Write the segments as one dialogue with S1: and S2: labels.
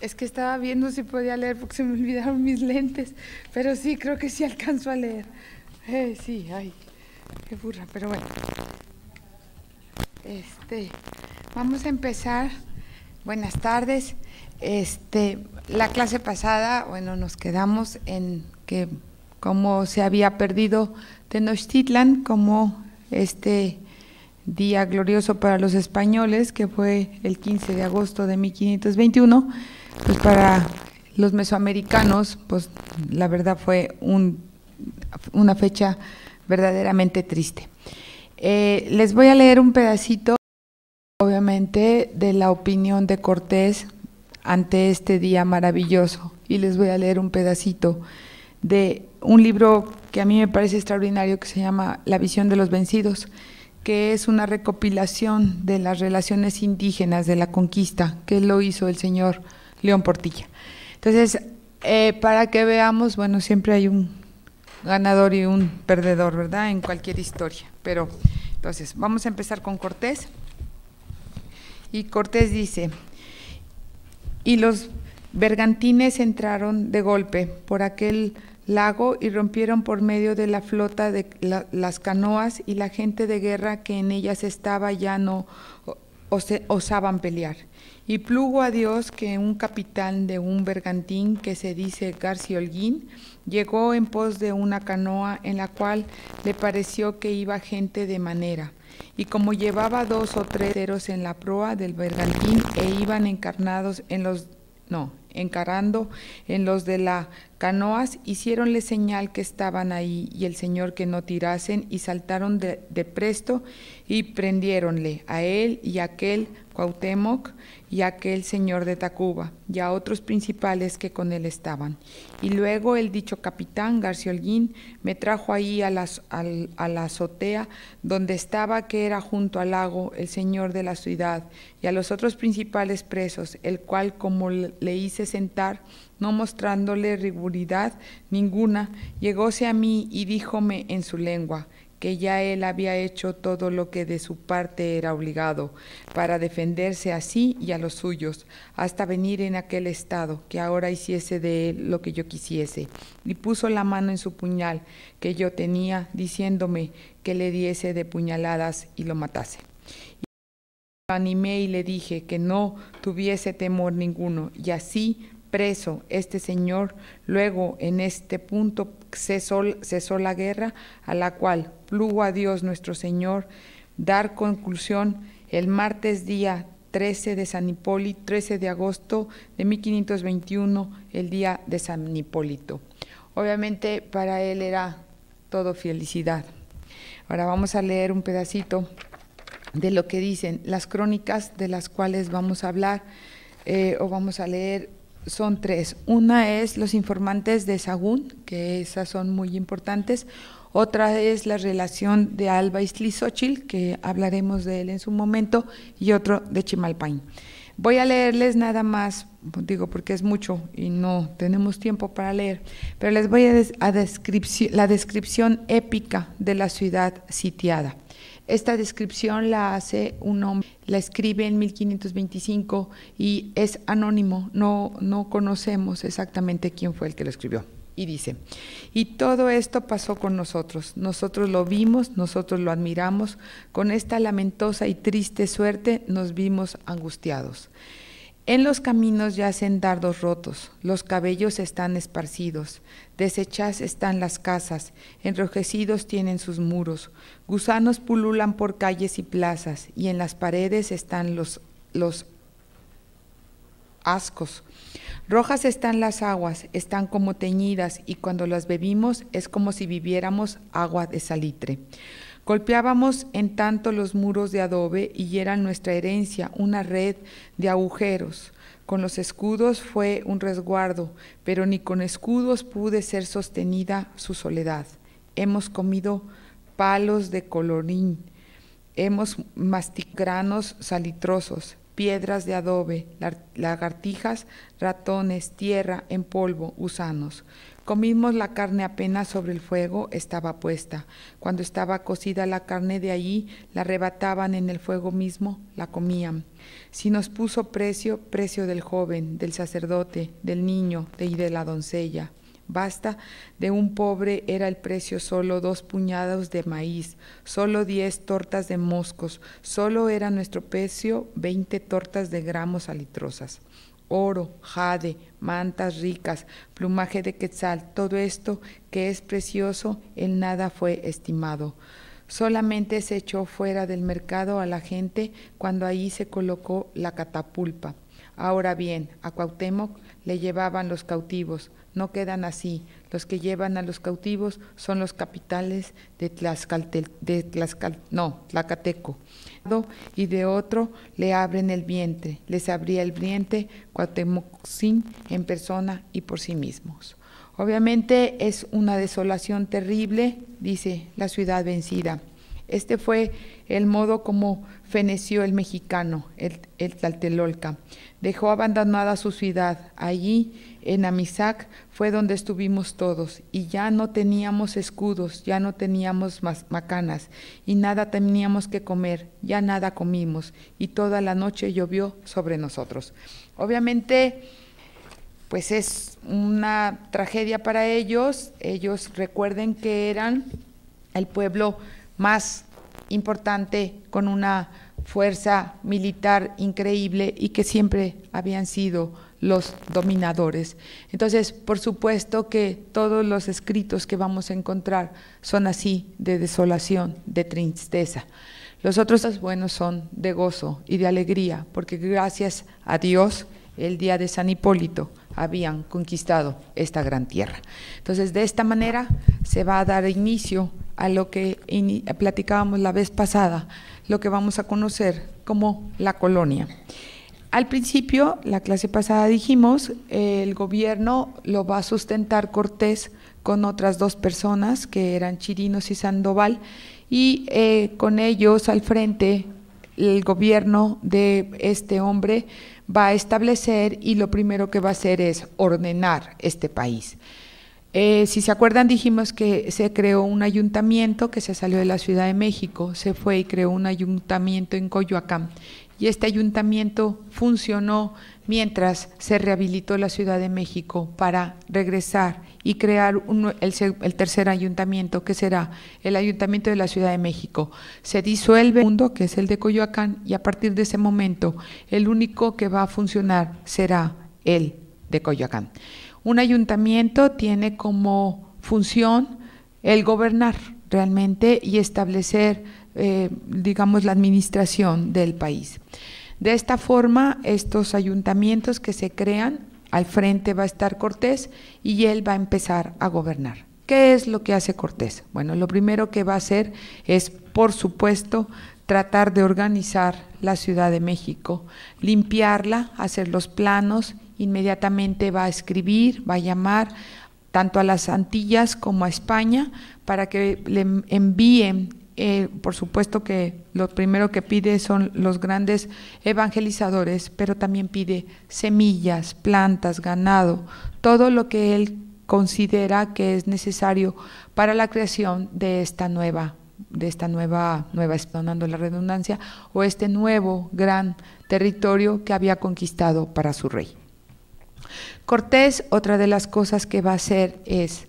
S1: Es que estaba viendo si podía leer porque se me olvidaron mis lentes, pero sí, creo que sí alcanzo a leer. Eh, sí, ay, qué burra, pero bueno. Este, vamos a empezar. Buenas tardes. Este, la clase pasada, bueno, nos quedamos en que cómo se había perdido Tenochtitlan como este día glorioso para los españoles, que fue el 15 de agosto de 1521 pues para los mesoamericanos, pues la verdad fue una fecha verdaderamente triste. Eh, les voy a leer un pedacito, obviamente, de la opinión de Cortés ante este día maravilloso. Y les voy a leer un pedacito de un libro que a mí me parece extraordinario, que se llama La visión de los vencidos, que es una recopilación de las relaciones indígenas de la conquista, que lo hizo el señor León Portilla. Entonces, eh, para que veamos, bueno, siempre hay un ganador y un perdedor, ¿verdad? En cualquier historia. Pero, entonces, vamos a empezar con Cortés. Y Cortés dice, y los bergantines entraron de golpe por aquel lago y rompieron por medio de la flota de las canoas y la gente de guerra que en ellas estaba ya no osaban pelear y plugo a Dios que un capitán de un bergantín que se dice Garci Holguín llegó en pos de una canoa en la cual le pareció que iba gente de manera. Y como llevaba dos o tres ceros en la proa del bergantín e iban encarnados en los no, encarando en los de la canoas, hicieronle señal que estaban ahí y el Señor que no tirasen y saltaron de, presto y prendiéronle a él y aquel Cuauhtémoc y aquel señor de Tacuba, y a otros principales que con él estaban. Y luego el dicho capitán García me trajo ahí a la azotea donde estaba, que era junto al lago, el señor de la ciudad, y a los otros principales presos, el cual como le hice sentar, no mostrándole riguridad ninguna, llegóse a mí y díjome en su lengua, que ya él había hecho todo lo que de su parte era obligado para defenderse a sí y a los suyos, hasta venir en aquel estado, que ahora hiciese de él lo que yo quisiese. Y puso la mano en su puñal que yo tenía, diciéndome que le diese de puñaladas y lo matase. Y lo animé y le dije que no tuviese temor ninguno, y así preso este señor. Luego, en este punto, cesó, cesó la guerra, a la cual plugo a Dios nuestro Señor dar conclusión el martes día 13 de San Hipólito, 13 de agosto de 1521, el día de San Hipólito. Obviamente para él era todo felicidad. Ahora vamos a leer un pedacito de lo que dicen las crónicas de las cuales vamos a hablar eh, o vamos a leer son tres. Una es los informantes de Sagún, que esas son muy importantes. Otra es la relación de Alba Sochil, que hablaremos de él en su momento, y otro de Chimalpain. Voy a leerles nada más, digo porque es mucho y no tenemos tiempo para leer, pero les voy a, la descripción épica de la ciudad sitiada. Esta descripción la hace un hombre, la escribe en 1525 y es anónimo, no, no conocemos exactamente quién fue el que lo escribió. Y dice, y todo esto pasó con nosotros, nosotros lo vimos, nosotros lo admiramos, con esta lamentosa y triste suerte nos vimos angustiados. En los caminos yacen dardos rotos, los cabellos están esparcidos, desechas están las casas, enrojecidos tienen sus muros, gusanos pululan por calles y plazas, y en las paredes están los, los ascos. Rojas están las aguas, están como teñidas, y cuando las bebimos es como si viviéramos agua de salitre. Golpeábamos en tanto los muros de adobe y era nuestra herencia, una red de agujeros. Con los escudos fue un resguardo, pero ni con escudos pude ser sostenida su soledad. Hemos comido palos de colorín, hemos mastigranos salitrosos, piedras de adobe, lagartijas, ratones, tierra en polvo, gusanos. Comimos la carne apenas sobre el fuego estaba puesta. Cuando estaba cocida la carne de allí, la arrebataban en el fuego mismo, la comían. Si nos puso precio, precio del joven, del sacerdote, del niño y de la doncella. Basta, de un pobre era el precio solo dos puñados de maíz, solo diez tortas de moscos, solo era nuestro precio veinte tortas de gramos alitrosas oro, jade, mantas ricas, plumaje de quetzal, todo esto que es precioso, en nada fue estimado. Solamente se echó fuera del mercado a la gente cuando ahí se colocó la catapulpa. Ahora bien, a Cuauhtémoc le llevaban los cautivos, no quedan así. Los que llevan a los cautivos son los capitales de de Tlacateco y de otro le abren el vientre, les abría el vientre Cuatemocín en persona y por sí mismos. Obviamente es una desolación terrible, dice la ciudad vencida. Este fue el modo como feneció el mexicano, el, el Dejó abandonada su ciudad. Allí, en Amizac, fue donde estuvimos todos y ya no teníamos escudos, ya no teníamos macanas y nada teníamos que comer, ya nada comimos y toda la noche llovió sobre nosotros. Obviamente, pues es una tragedia para ellos, ellos recuerden que eran el pueblo más importante con una fuerza militar increíble y que siempre habían sido los dominadores. Entonces, por supuesto que todos los escritos que vamos a encontrar son así, de desolación, de tristeza. Los otros buenos son de gozo y de alegría, porque gracias a Dios el día de San Hipólito habían conquistado esta gran tierra. Entonces, de esta manera se va a dar inicio a lo que platicábamos la vez pasada, lo que vamos a conocer como la colonia. Al principio, la clase pasada dijimos, el gobierno lo va a sustentar Cortés con otras dos personas que eran Chirinos y Sandoval y eh, con ellos al frente el gobierno de este hombre va a establecer y lo primero que va a hacer es ordenar este país. Eh, si se acuerdan, dijimos que se creó un ayuntamiento que se salió de la Ciudad de México, se fue y creó un ayuntamiento en Coyoacán y este ayuntamiento funcionó mientras se rehabilitó la Ciudad de México para regresar y crear el, tercer ayuntamiento, que será el Ayuntamiento de la Ciudad de México. Se disuelve el mundo, que es el de Coyoacán, y a partir de ese momento el único que va a funcionar será el de Coyoacán. Un ayuntamiento tiene como función el gobernar realmente y establecer eh, digamos, la administración del país. De esta forma, estos ayuntamientos que se crean, al frente va a estar Cortés y él va a empezar a gobernar. ¿Qué es lo que hace Cortés? Bueno, lo primero que va a hacer es, por supuesto, tratar de organizar la Ciudad de México, limpiarla, hacer los planos, inmediatamente va a escribir, va a llamar tanto a las Antillas como a España para que le envíen eh, por supuesto que lo primero que pide son los grandes evangelizadores, pero también pide semillas, plantas, ganado, todo lo que él considera que es necesario para la creación de esta nueva de esta nueva, nueva, la redundancia, o este nuevo gran territorio que había conquistado para su rey. Cortés, otra de las cosas que va a hacer es,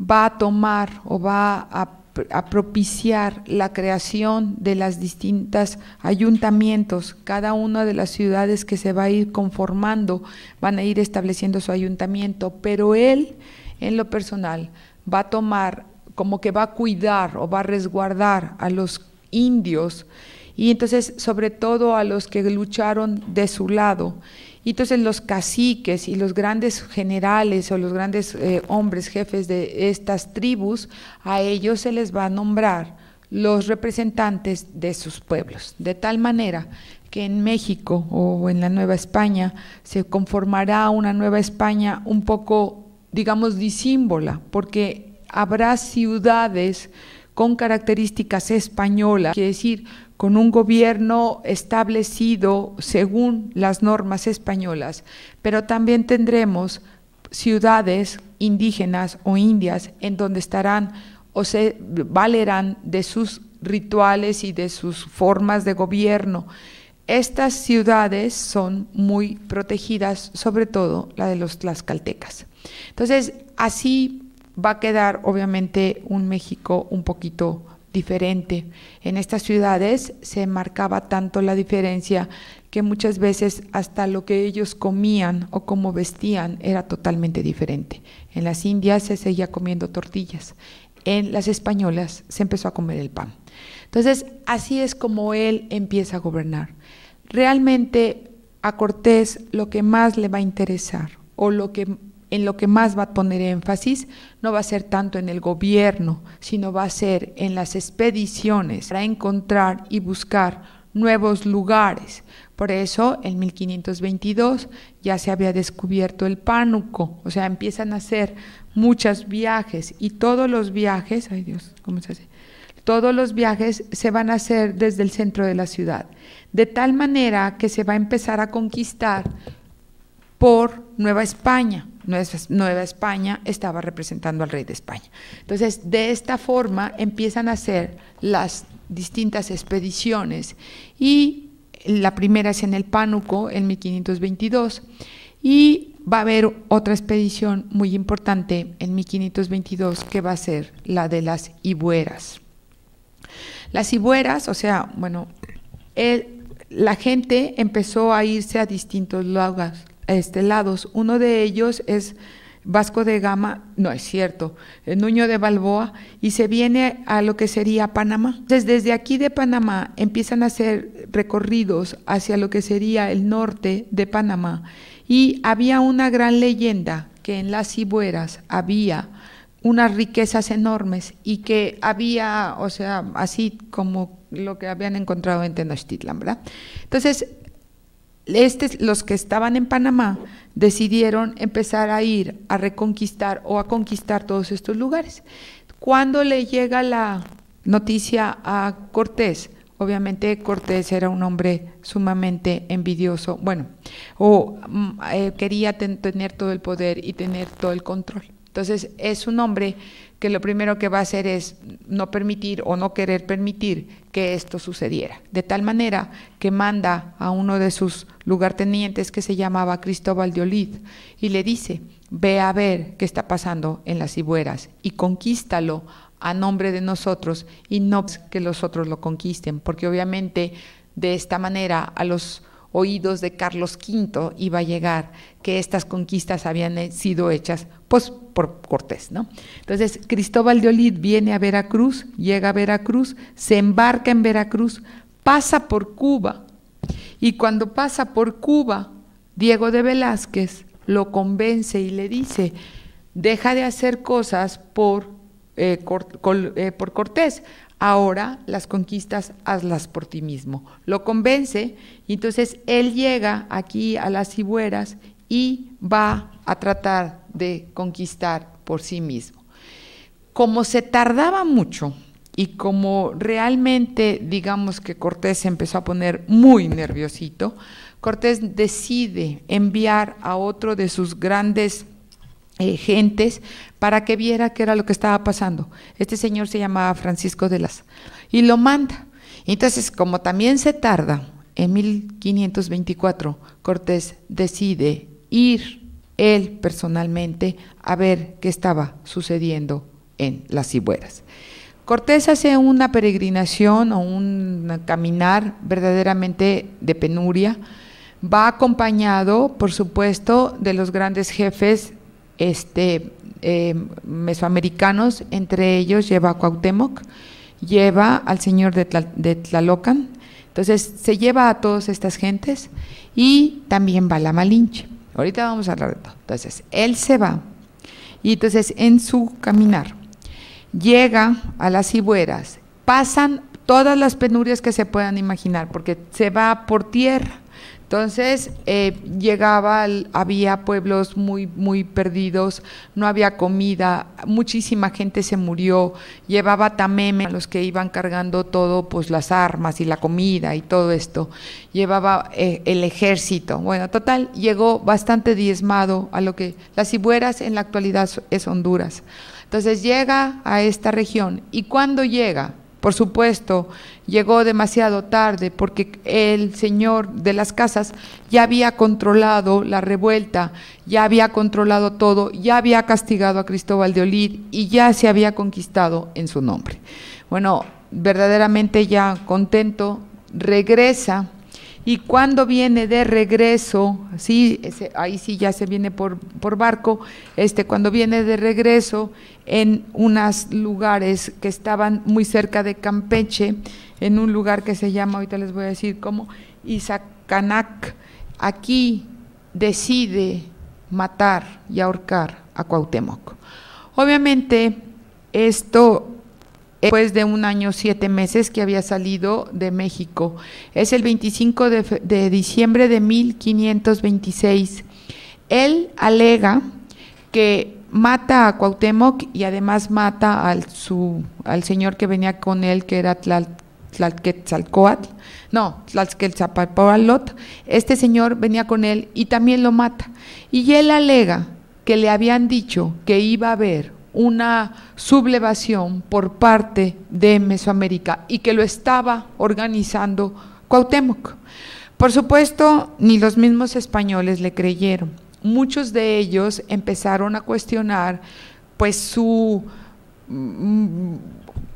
S1: va a tomar o va a a propiciar la creación de las distintas ayuntamientos. Cada una de las ciudades que se va a ir conformando van a ir estableciendo su ayuntamiento, pero él en lo personal va a tomar como que va a cuidar o va a resguardar a los indios y entonces sobre todo a los que lucharon de su lado y entonces los caciques y los grandes generales o los grandes eh, hombres jefes de estas tribus, a ellos se les va a nombrar los representantes de sus pueblos, de tal manera que en México o en la Nueva España se conformará una Nueva España un poco, digamos, disímbola, porque habrá ciudades con características españolas, quiere decir, con un gobierno establecido según las normas españolas, pero también tendremos ciudades indígenas o indias en donde estarán o se valerán de sus rituales y de sus formas de gobierno. Estas ciudades son muy protegidas, sobre todo la de los tlaxcaltecas. Entonces, así va a quedar obviamente un México un poquito diferente. En estas ciudades se marcaba tanto la diferencia que muchas veces hasta lo que ellos comían o cómo vestían era totalmente diferente. En las Indias se seguía comiendo tortillas, en las españolas se empezó a comer el pan. Entonces, así es como él empieza a gobernar. Realmente a Cortés lo que más le va a interesar o lo que en lo que más va a poner énfasis no va a ser tanto en el gobierno, sino va a ser en las expediciones para encontrar y buscar nuevos lugares. Por eso, en 1522 ya se había descubierto el pánuco, o sea, empiezan a hacer muchos viajes y todos los viajes, ay Dios, ¿cómo se hace? Todos los viajes se van a hacer desde el centro de la ciudad, de tal manera que se va a empezar a conquistar por Nueva España. Nueva España estaba representando al rey de España. Entonces, de esta forma empiezan a hacer las distintas expediciones y la primera es en el Pánuco en 1522 y va a haber otra expedición muy importante en 1522 que va a ser la de las Ibueras. Las Ibueras, o sea, bueno, la gente empezó a irse a distintos lugares este, lados. Uno de ellos es Vasco de Gama, no es cierto, eh, Nuño de Balboa, y se viene a lo que sería Panamá. Entonces, desde aquí de Panamá empiezan a hacer recorridos hacia lo que sería el norte de Panamá. Y había una gran leyenda que en las Cibueras había unas riquezas enormes y que había, o sea, así como lo que habían encontrado en Tenochtitlan, ¿verdad? Entonces, este, los que estaban en Panamá decidieron empezar a ir a reconquistar o a conquistar todos estos lugares. Cuando le llega la noticia a Cortés, obviamente Cortés era un hombre sumamente envidioso, bueno, o mm, eh, quería tener todo el poder y tener todo el control. Entonces es un hombre que lo primero que va a hacer es no permitir o no querer permitir que esto sucediera. De tal manera que manda a uno de sus lugartenientes que se llamaba Cristóbal de Olid y le dice, ve a ver qué está pasando en las cibueras y conquístalo a nombre de nosotros y no que los otros lo conquisten, porque obviamente de esta manera a los oídos de Carlos V iba a llegar que estas conquistas habían eh, sido hechas pues, por Cortés. ¿no? Entonces, Cristóbal de Olid viene a Veracruz, llega a Veracruz, se embarca en Veracruz, pasa por Cuba, y cuando pasa por Cuba, Diego de Velázquez lo convence y le dice, deja de hacer cosas por, eh, eh, por Cortés, ahora las conquistas hazlas por ti mismo. Lo convence y entonces él llega aquí a las Cibueras y va a tratar de conquistar por sí mismo. Como se tardaba mucho y como realmente digamos que Cortés se empezó a poner muy nerviosito, Cortés decide enviar a otro de sus grandes eh, gentes para que viera qué era lo que estaba pasando. Este señor se llamaba Francisco de las y lo manda. Entonces, como también se tarda, en 1524 Cortés decide ir él personalmente a ver qué estaba sucediendo en las Cibueras. Cortés hace una peregrinación o un caminar verdaderamente de penuria. Va acompañado, por supuesto, de los grandes jefes este, eh, mesoamericanos, entre ellos lleva a Cuauhtémoc, lleva al señor de, Tlalocan, entonces se lleva a todas estas gentes y también va la Malinche. Ahorita vamos a hablar de todo. Entonces, él se va y entonces en su caminar llega a las cibueras pasan todas las penurias que se puedan imaginar, porque se va por tierra, entonces eh, llegaba, había pueblos muy, muy perdidos, no había comida, muchísima gente se murió, llevaba tameme los que iban cargando todo, pues las armas y la comida y todo esto, llevaba eh, el ejército. Bueno, total, llegó bastante diezmado a lo que las cibueras en la actualidad es Honduras. Entonces llega a esta región y cuando llega, por supuesto, llegó demasiado tarde porque el señor de las casas ya había controlado la revuelta, ya había controlado todo, ya había castigado a Cristóbal de Olid y ya se había conquistado en su nombre. Bueno, verdaderamente ya contento, regresa y cuando viene de regreso, sí, ahí sí ya se viene por, por barco, este, cuando viene de regreso en unos lugares que estaban muy cerca de Campeche, en un lugar que se llama, ahorita les voy a decir cómo, Isacanac, aquí decide matar y ahorcar a Cuauhtémoc. Obviamente, esto eh, después de un año siete meses que había salido de México. Es el 25 de, diciembre de 1526. Él alega que mata a Cuauhtémoc y además mata al, su, al señor que venía con él, que era Tlal, Tlalquetzalcoatl, no, Tlalquetzalcoatl, este señor venía con él y también lo mata. Y él alega que le habían dicho que iba a ver una sublevación por parte de Mesoamérica y que lo estaba organizando Cuauhtémoc. Por supuesto, ni los mismos españoles le creyeron. Muchos de ellos empezaron a cuestionar pues su mm,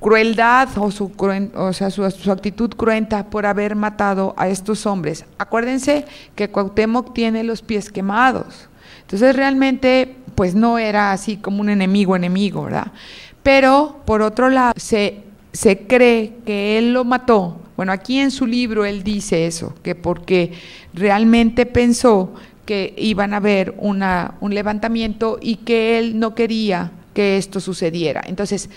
S1: crueldad o, su, o sea, su, su, actitud cruenta por haber matado a estos hombres. Acuérdense que Cuauhtémoc tiene los pies quemados. Entonces realmente pues no era así como un enemigo enemigo, ¿verdad? Pero por otro lado, se, se cree que él lo mató. Bueno, aquí en su libro él dice eso, que porque realmente pensó que iban a haber un levantamiento y que él no quería que esto sucediera. Entonces,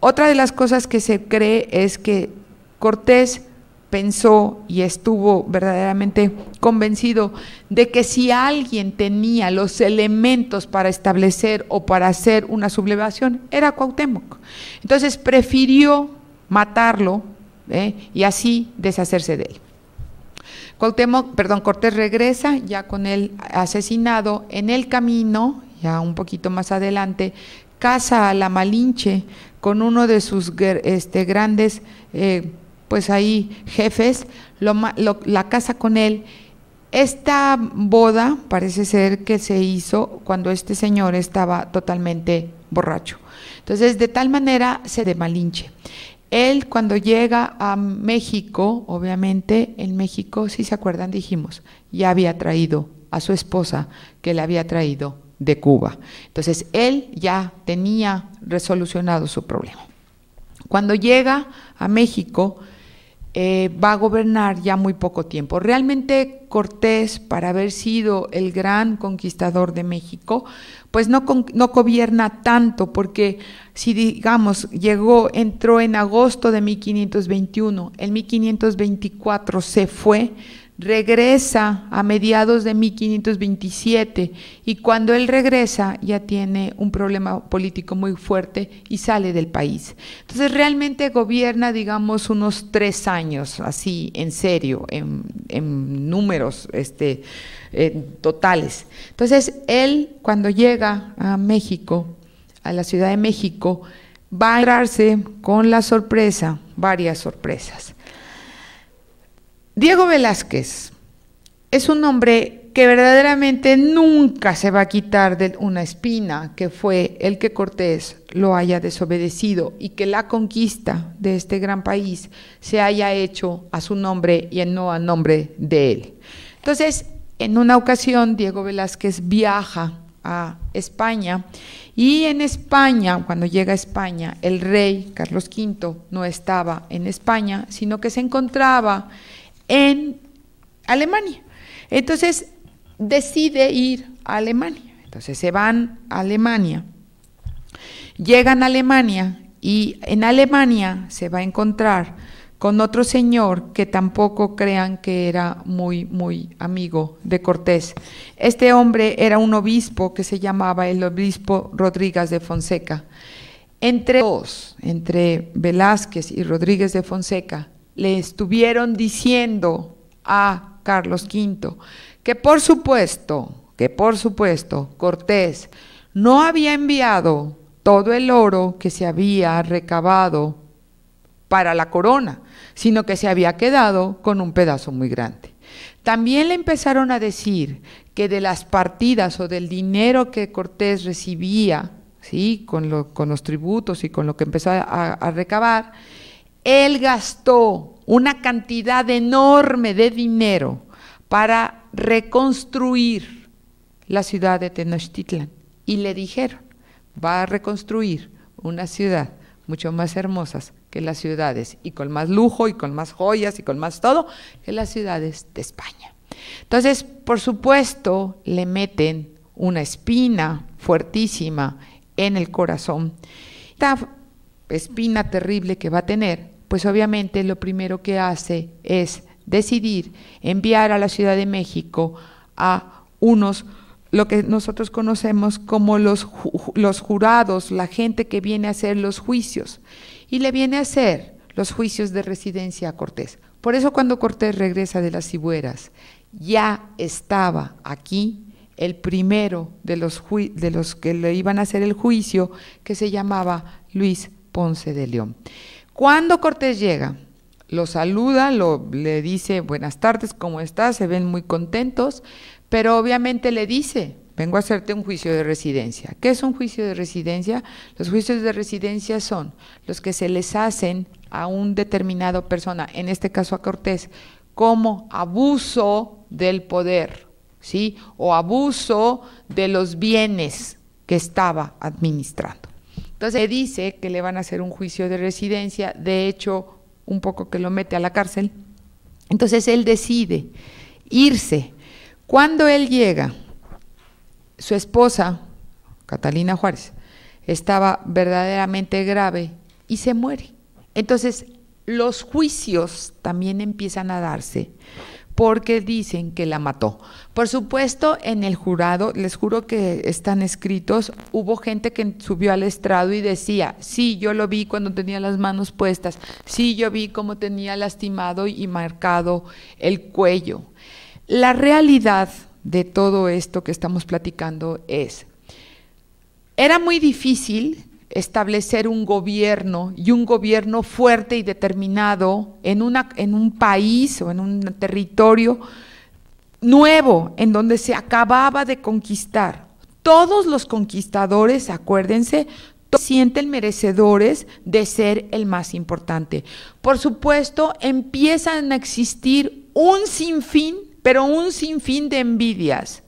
S1: otra de las cosas que se cree es que Cortés pensó y estuvo verdaderamente convencido de que si alguien tenía los elementos para establecer o para hacer una sublevación, era Cuauhtémoc. Entonces prefirió matarlo ¿eh? y así deshacerse de él. Cuauhtémoc, perdón, Cortés regresa ya con él asesinado en el camino, ya un poquito más adelante, casa a la Malinche con uno de sus este, grandes... Eh, pues ahí jefes, la casa con él. Esta boda parece ser que se hizo cuando este señor estaba totalmente borracho. Entonces, de tal manera se demalinche. Él cuando llega a México, obviamente en México, si se acuerdan, dijimos, ya había traído a su esposa que le había traído de Cuba. Entonces, él ya tenía resolucionado su problema. Cuando llega a México, eh, va a gobernar ya muy poco tiempo. Realmente Cortés, para haber sido el gran conquistador de México, pues no, no gobierna tanto, porque si digamos, llegó, entró en agosto de 1521, en 1524 se fue, regresa a mediados de 1527 y cuando él regresa ya tiene un problema político muy fuerte y sale del país. Entonces realmente gobierna, digamos, unos tres años, así, en serio, en, números este, totales. Entonces él, cuando llega a México, a la Ciudad de México, va a encontrarse con la sorpresa, varias sorpresas. Diego Velázquez es un hombre que verdaderamente nunca se va a quitar de una espina que fue el que Cortés lo haya desobedecido y que la conquista de este gran país se haya hecho a su nombre y no a nombre de él. Entonces, en una ocasión, Diego Velázquez viaja a España y en España, cuando llega a España, el rey Carlos V no estaba en España, sino que se encontraba en Alemania. Entonces decide ir a Alemania. Entonces se van a Alemania, llegan a Alemania y en Alemania se va a encontrar con otro señor que tampoco crean que era muy, muy amigo de Cortés. Este hombre era un obispo que se llamaba el obispo Rodríguez de Fonseca. Entre dos, entre Velázquez y Rodríguez de Fonseca, le estuvieron diciendo a Carlos V que por supuesto, que por supuesto Cortés no había enviado todo el oro que se había recabado para la corona, sino que se había quedado con un pedazo muy grande. También le empezaron a decir que de las partidas o del dinero que Cortés recibía, ¿sí? con, con los tributos y con lo que empezaba a recabar, él gastó una cantidad enorme de dinero para reconstruir la ciudad de Tenochtitlan. Y le dijeron, va a reconstruir una ciudad mucho más hermosa que las ciudades, y con más lujo, y con más joyas, y con más todo, que las ciudades de España. Entonces, por supuesto, le meten una espina fuertísima en el corazón. Esta espina terrible que va a tener pues obviamente lo primero que hace es decidir enviar a la Ciudad de México a unos lo que nosotros conocemos como los, los jurados, la gente que viene a hacer los juicios, y le viene a hacer los juicios de residencia a Cortés. Por eso cuando Cortés regresa de las Cibueras, ya estaba aquí el primero de los, de los que le iban a hacer el juicio, que se llamaba Luis Ponce de León. Cuando Cortés llega, lo saluda, lo, le dice buenas tardes, ¿cómo estás? Se ven muy contentos, pero obviamente le dice, vengo a hacerte un juicio de residencia. ¿Qué es un juicio de residencia? Los juicios de residencia son los que se les hacen a un determinado persona, en este caso a Cortés, como abuso del poder, ¿sí? O abuso de los bienes que estaba administrando. Entonces dice que le van a hacer un juicio de residencia, de hecho un poco que lo mete a la cárcel. Entonces él decide irse. Cuando él llega, su esposa, Catalina Juárez, estaba verdaderamente grave y se muere. Entonces los juicios también empiezan a darse porque dicen que la mató. Por supuesto, en el jurado, les juro que están escritos, hubo gente que subió al estrado y decía, sí, yo lo vi cuando tenía las manos puestas, sí, yo vi cómo tenía lastimado y marcado el cuello. La realidad de todo esto que estamos platicando es, era muy difícil establecer un gobierno y un gobierno fuerte y determinado en, una, en un país o en un territorio nuevo, en donde se acababa de conquistar. Todos los conquistadores, acuérdense, sienten merecedores de ser el más importante. Por supuesto, empiezan a existir un sinfín, pero un sinfín de envidias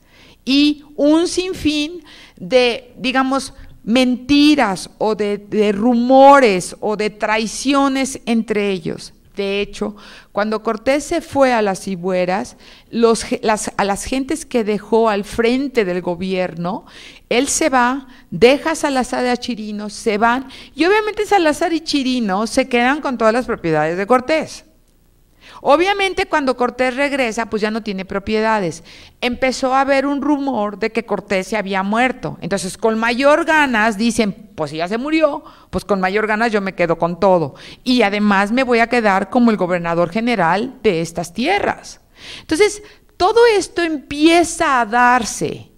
S1: y un sinfín de, digamos, mentiras o de, rumores o de traiciones entre ellos. De hecho, cuando Cortés se fue a las Ibueras, los, a las gentes que dejó al frente del gobierno, él se va, deja a Salazar y a Chirino, se van, y obviamente Salazar y Chirino se quedan con todas las propiedades de Cortés. Obviamente cuando Cortés regresa, pues ya no tiene propiedades. Empezó a haber un rumor de que Cortés se había muerto. Entonces, con mayor ganas dicen, pues si ya se murió, pues con mayor ganas yo me quedo con todo. Y además me voy a quedar como el gobernador general de estas tierras. Entonces, todo esto empieza a darse.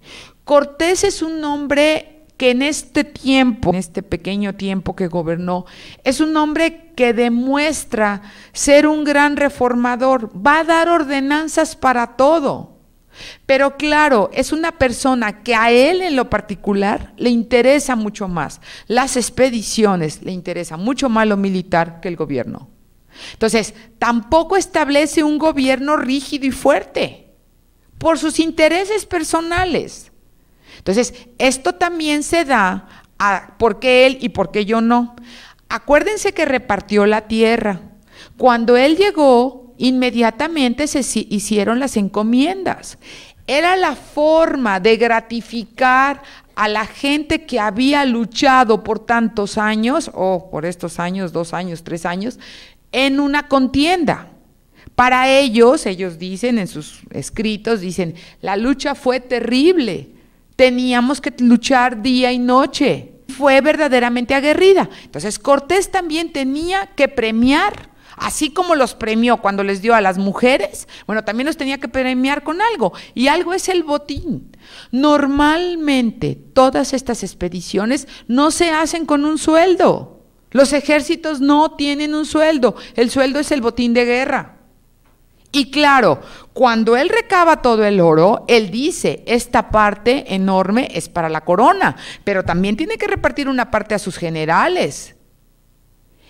S1: Cortés es un hombre que en este tiempo, en este pequeño tiempo que gobernó, es un hombre que demuestra ser un gran reformador, va a dar ordenanzas para todo. Pero claro, es una persona que a él en lo particular le interesa mucho más las expediciones, le interesa mucho más lo militar que el gobierno. Entonces, tampoco establece un gobierno rígido y fuerte por sus intereses personales. Entonces, esto también se da a por qué él y por qué yo no. Acuérdense que repartió la tierra. Cuando él llegó, inmediatamente se hicieron las encomiendas. Era la forma de gratificar a la gente que había luchado por tantos años, o por estos años, dos años, tres años, en una contienda. Para ellos, ellos dicen en sus escritos, dicen, la lucha fue terrible, teníamos que luchar día y noche. Fue verdaderamente aguerrida. Entonces Cortés también tenía que premiar así como los premió cuando les dio a las mujeres, bueno, también los tenía que premiar con algo, y algo es el botín. Normalmente todas estas expediciones no se hacen con un sueldo. Los ejércitos no tienen un sueldo, el sueldo es el botín de guerra. Y claro, cuando él recaba todo el oro, él dice, esta parte enorme es para la corona, pero también tiene que repartir una parte a sus generales.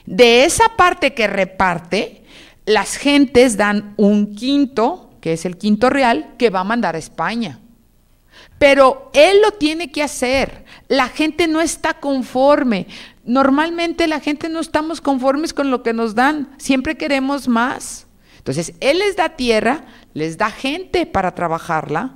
S1: De esa parte que reparte, las gentes dan un quinto, que es el quinto real, que va a mandar a España. Pero él lo tiene que hacer. La gente no está conforme. Normalmente la gente no estamos conformes con lo que nos dan. Siempre queremos más. Entonces, Él les da tierra, les da gente para trabajarla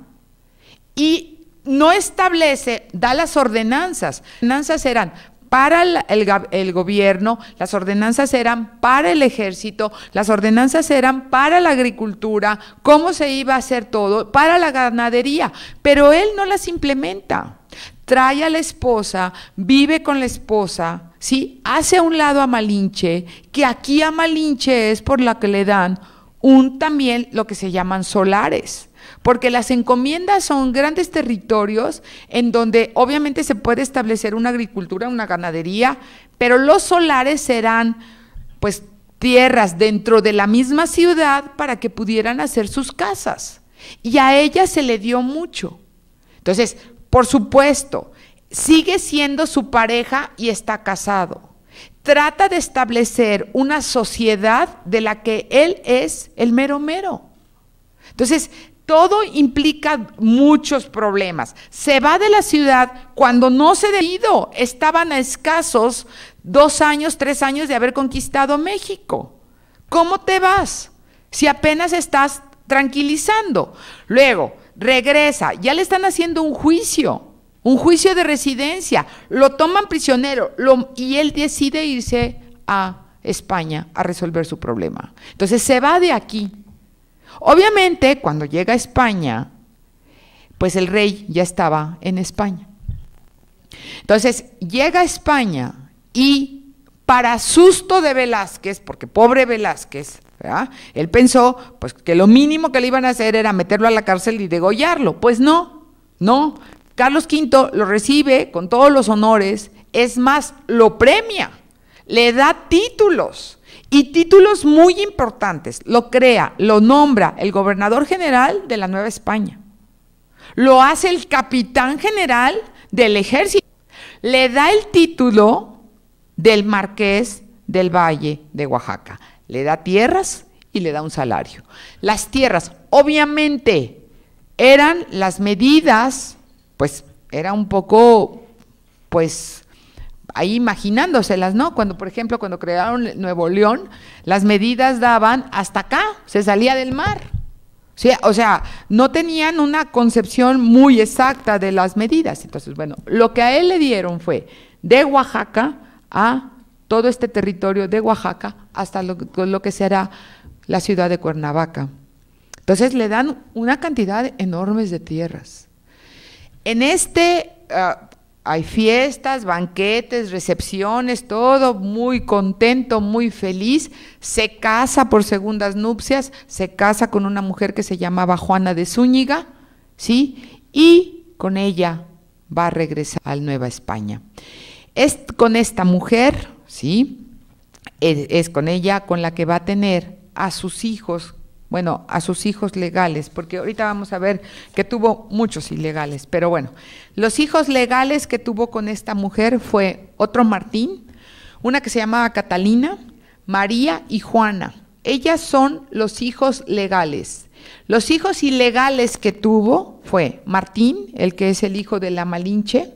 S1: y no establece, da las ordenanzas. Las ordenanzas eran para el, gobierno, las ordenanzas eran para el ejército, las ordenanzas eran para la agricultura, cómo se iba a hacer todo, para la ganadería, pero él no las implementa. Trae a la esposa, vive con la esposa, ¿sí? Hace a un lado a Malinche, que aquí a Malinche es por la que le dan un también lo que se llaman solares, porque las encomiendas son grandes territorios en donde obviamente se puede establecer una agricultura, una ganadería, pero los solares serán pues tierras dentro de la misma ciudad para que pudieran hacer sus casas. Y a ella se le dio mucho. Entonces, por supuesto, sigue siendo su pareja y está casado trata de establecer una sociedad de la que él es el mero mero. Entonces, todo implica muchos problemas. Se va de la ciudad cuando no se ha ido. Estaban a escasos dos años, tres años de haber conquistado México. ¿Cómo te vas? Si apenas estás tranquilizando. Luego, regresa. Ya le están haciendo un juicio un juicio de residencia, lo toman prisionero y él decide irse a España a resolver su problema. Entonces se va de aquí. Obviamente, cuando llega a España, pues el rey ya estaba en España. Entonces llega a España y para susto de Velázquez, porque pobre Velázquez, él pensó pues, que lo mínimo que le iban a hacer era meterlo a la cárcel y degollarlo. Pues no, no, Carlos V lo recibe con todos los honores, es más, lo premia, le da títulos y títulos muy importantes. Lo crea, lo nombra el gobernador general de la Nueva España. Lo hace el capitán general del ejército. Le da el título del marqués del Valle de Oaxaca. Le da tierras y le da un salario. Las tierras, obviamente, eran las medidas pues era un poco, pues ahí imaginándoselas, ¿no? Cuando, por ejemplo, cuando crearon Nuevo León, las medidas daban hasta acá, se salía del mar. Sí, o sea, no tenían una concepción muy exacta de las medidas. Entonces, bueno, lo que a él le dieron fue de Oaxaca a todo este territorio de Oaxaca hasta lo, lo que será la ciudad de Cuernavaca. Entonces le dan una cantidad enorme de tierras. En este ah, hay fiestas, banquetes, recepciones, todo muy contento, muy feliz. Se casa por segundas nupcias, se casa con una mujer que se llamaba Juana de Zúñiga, ¿sí? Y con ella va a regresar a Nueva España. Es con esta mujer, ¿sí? Es, es con ella con la que va a tener a sus hijos bueno, a sus hijos legales, porque ahorita vamos a ver que tuvo muchos ilegales, pero bueno, los hijos legales que tuvo con esta mujer fue otro Martín, una que se llamaba Catalina, María y Juana. Ellas son los hijos legales. Los hijos ilegales que tuvo fue Martín, el que es el hijo de la Malinche,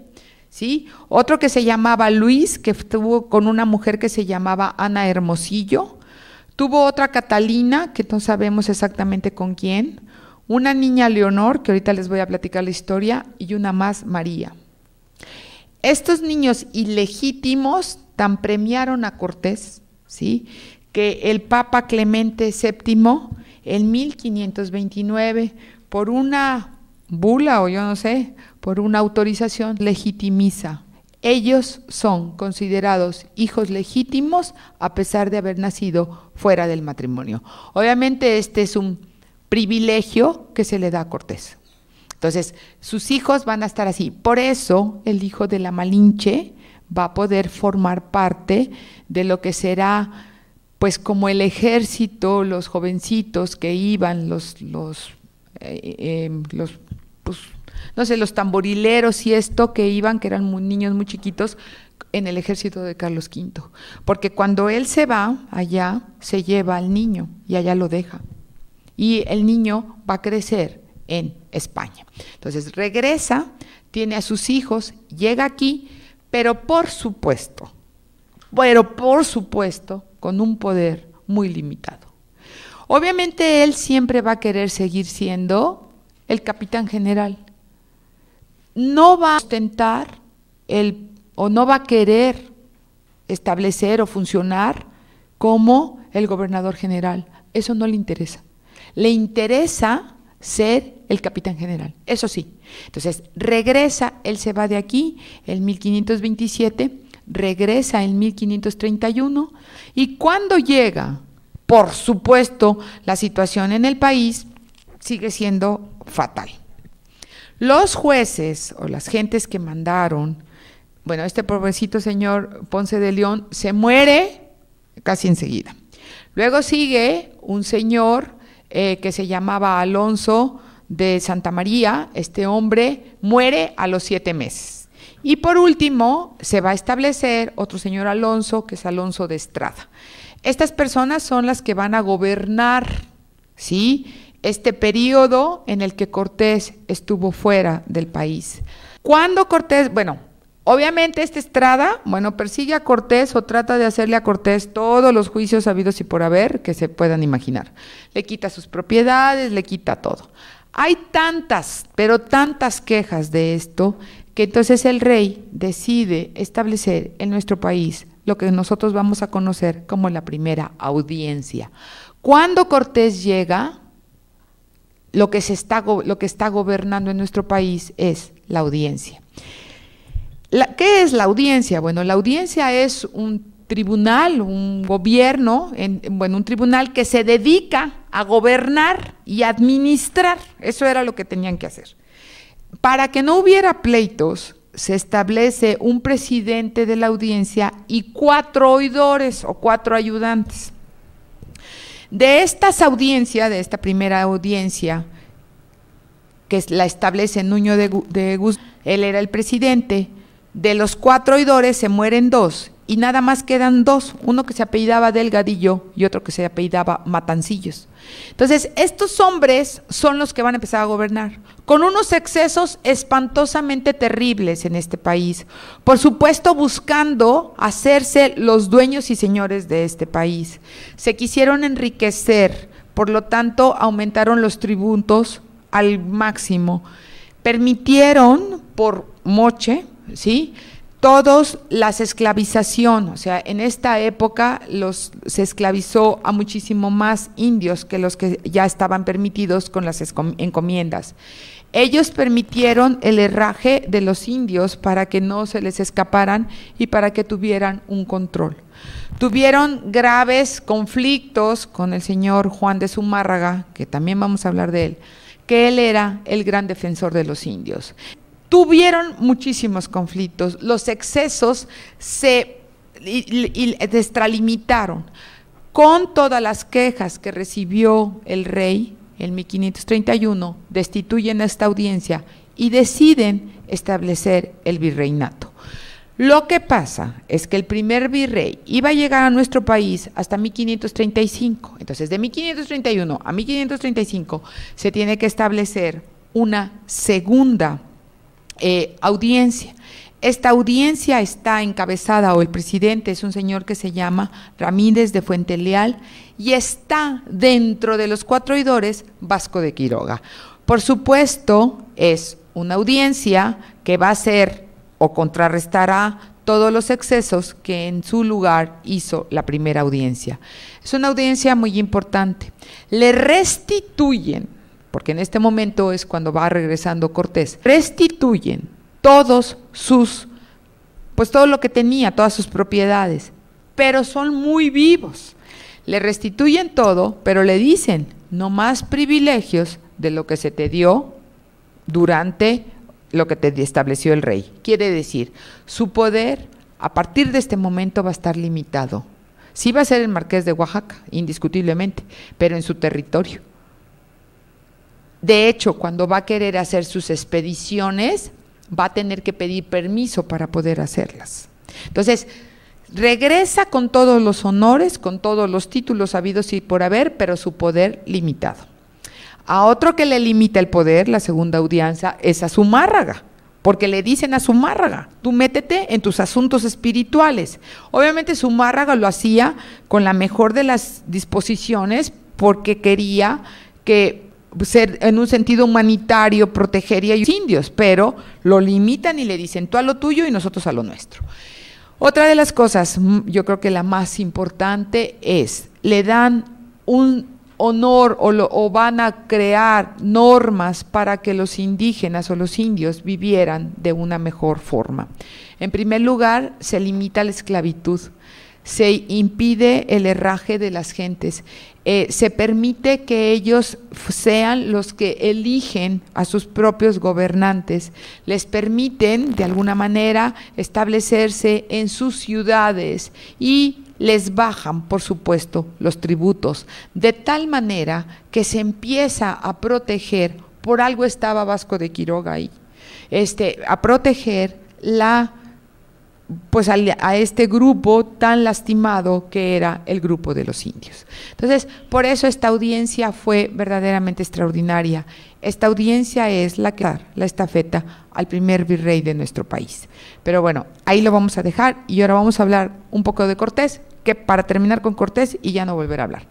S1: ¿sí? Otro que se llamaba Luis, que tuvo con una mujer que se llamaba Ana Hermosillo, Tuvo otra Catalina, que no sabemos exactamente con quién, una niña Leonor, que ahorita les voy a platicar la historia, y una más María. Estos niños ilegítimos tan premiaron a Cortés, ¿sí? que el Papa Clemente VII en 1529, por una bula o yo no sé, por una autorización, legitimiza ellos son considerados hijos legítimos a pesar de haber nacido fuera del matrimonio. Obviamente este es un privilegio que se le da a Cortés. Entonces, sus hijos van a estar así. Por eso el hijo de la Malinche va a poder formar parte de lo que será, pues como el ejército, los jovencitos que iban, los, los, eh, eh, eh, los pues, no sé, los tamborileros y esto que iban, que eran niños muy chiquitos, en el ejército de Carlos V. Porque cuando él se va allá, se lleva al niño y allá lo deja. Y el niño va a crecer en España. Entonces regresa, tiene a sus hijos, llega aquí, pero por supuesto, pero por supuesto, con un poder muy limitado. Obviamente él siempre va a querer seguir siendo el capitán general no va a ostentar el, o no va a querer establecer o funcionar como el gobernador general. Eso no le interesa. Le interesa ser el capitán general, eso sí. Entonces, regresa, él se va de aquí, en 1527, regresa en 1531, y cuando llega, por supuesto, la situación en el país sigue siendo fatal. Los jueces o las gentes que mandaron, bueno, este pobrecito señor Ponce de León se muere casi enseguida. Luego sigue un señor eh, que se llamaba Alonso de Santa María, este hombre muere a los siete meses. Y por último, se va a establecer otro señor Alonso, que es Alonso de Estrada. Estas personas son las que van a gobernar, ¿sí? este periodo en el que Cortés estuvo fuera del país. Cuando Cortés, bueno, obviamente esta Estrada, bueno, persigue a Cortés o trata de hacerle a Cortés todos los juicios habidos y por haber que se puedan imaginar. Le quita sus propiedades, le quita todo. Hay tantas, pero tantas quejas de esto que entonces el rey decide establecer en nuestro país lo que nosotros vamos a conocer como la primera audiencia. Cuando Cortés llega, lo que, se está, lo que está gobernando en nuestro país es la audiencia. ¿Qué es la audiencia? Bueno, la audiencia es un tribunal, un gobierno, en, bueno, un tribunal que se dedica a gobernar y administrar. Eso era lo que tenían que hacer. Para que no hubiera pleitos, se establece un presidente de la audiencia y cuatro oidores o cuatro ayudantes. De estas audiencias, de esta primera audiencia que la establece Nuño de, de Guzmán, él era el presidente, de los cuatro oidores se mueren dos y nada más quedan dos, uno que se apellidaba Delgadillo y otro que se apellidaba Matancillos. Entonces, estos hombres son los que van a empezar a gobernar, con unos excesos espantosamente terribles en este país, por supuesto buscando hacerse los dueños y señores de este país. Se quisieron enriquecer, por lo tanto aumentaron los tributos al máximo, permitieron por moche, ¿sí? todos las esclavización, o sea, en esta época los, se esclavizó a muchísimo más indios que los que ya estaban permitidos con las encomiendas. Ellos permitieron el herraje de los indios para que no se les escaparan y para que tuvieran un control. Tuvieron graves conflictos con el señor Juan de Zumárraga, que también vamos a hablar de él, que él era el gran defensor de los indios tuvieron muchísimos conflictos, los excesos se extralimitaron. Con todas las quejas que recibió el rey, en 1531, destituyen a esta audiencia y deciden establecer el virreinato. Lo que pasa es que el primer virrey iba a llegar a nuestro país hasta 1535. Entonces, de 1531 a 1535 se tiene que establecer una segunda eh, audiencia. Esta audiencia está encabezada, o el presidente es un señor que se llama Ramírez de Fuente Leal, y está dentro de los cuatro oidores Vasco de Quiroga. Por supuesto, es una audiencia que va a ser o contrarrestará todos los excesos que en su lugar hizo la primera audiencia. Es una audiencia muy importante. Le restituyen porque en este momento es cuando va regresando Cortés, restituyen todos sus, pues todo lo que tenía, todas sus propiedades, pero son muy vivos. Le restituyen todo, pero le dicen, no más privilegios de lo que se te dio durante lo que te estableció el rey. Quiere decir, su poder a partir de este momento va a estar limitado. Sí va a ser el marqués de Oaxaca, indiscutiblemente, pero en su territorio. De hecho, cuando va a querer hacer sus expediciones, va a tener que pedir permiso para poder hacerlas. Entonces, regresa con todos los honores, con todos los títulos habidos y por haber, pero su poder limitado. A otro que le limita el poder, la segunda audiencia, es a su porque le dicen a su tú métete en tus asuntos espirituales. Obviamente su lo hacía con la mejor de las disposiciones porque quería que ser en un sentido humanitario, protegería a los indios, pero lo limitan y le dicen tú a lo tuyo y nosotros a lo nuestro. Otra de las cosas, mm, yo creo que la más importante es, le dan un honor o, o, van a crear normas para que los indígenas o los indios vivieran de una mejor forma. En primer lugar, se limita la esclavitud se impide el herraje de las gentes, eh, se permite que ellos sean los que eligen a sus propios gobernantes, les permiten de alguna manera establecerse en sus ciudades y les bajan, por supuesto, los tributos, de tal manera que se empieza a proteger, por algo estaba Vasco de Quiroga ahí, este, a proteger la pues a, este grupo tan lastimado que era el grupo de los indios. Entonces, por eso esta audiencia fue verdaderamente extraordinaria. Esta audiencia es la que da la estafeta al primer virrey de nuestro país. Pero bueno, ahí lo vamos a dejar y ahora vamos a hablar un poco de Cortés, que para terminar con Cortés y ya no volver a hablar.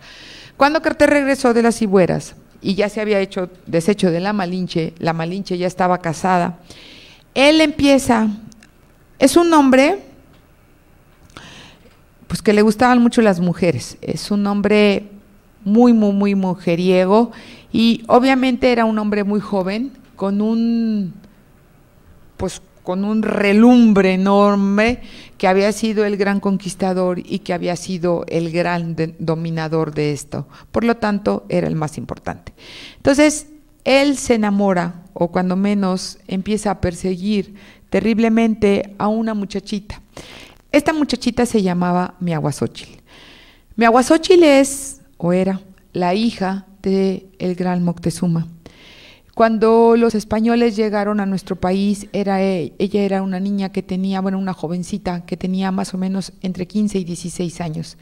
S1: Cuando Cortés regresó de las Cibueras y ya se había hecho desecho de la Malinche, la Malinche ya estaba casada, él empieza es un hombre pues que le gustaban mucho las mujeres. Es un hombre muy, muy, muy mujeriego y obviamente era un hombre muy joven con un pues con un relumbre enorme que había sido el gran conquistador y que había sido el gran dominador de esto. Por lo tanto, era el más importante. Entonces, él se enamora o cuando menos empieza a perseguir terriblemente a una muchachita. Esta muchachita se llamaba Miaguasóchil. Miaguasóchil es, o era, la hija de el gran Moctezuma. Cuando los españoles llegaron a nuestro país, era, e, ella era una niña que tenía, bueno, una jovencita que tenía más o menos entre 15 y 16 años.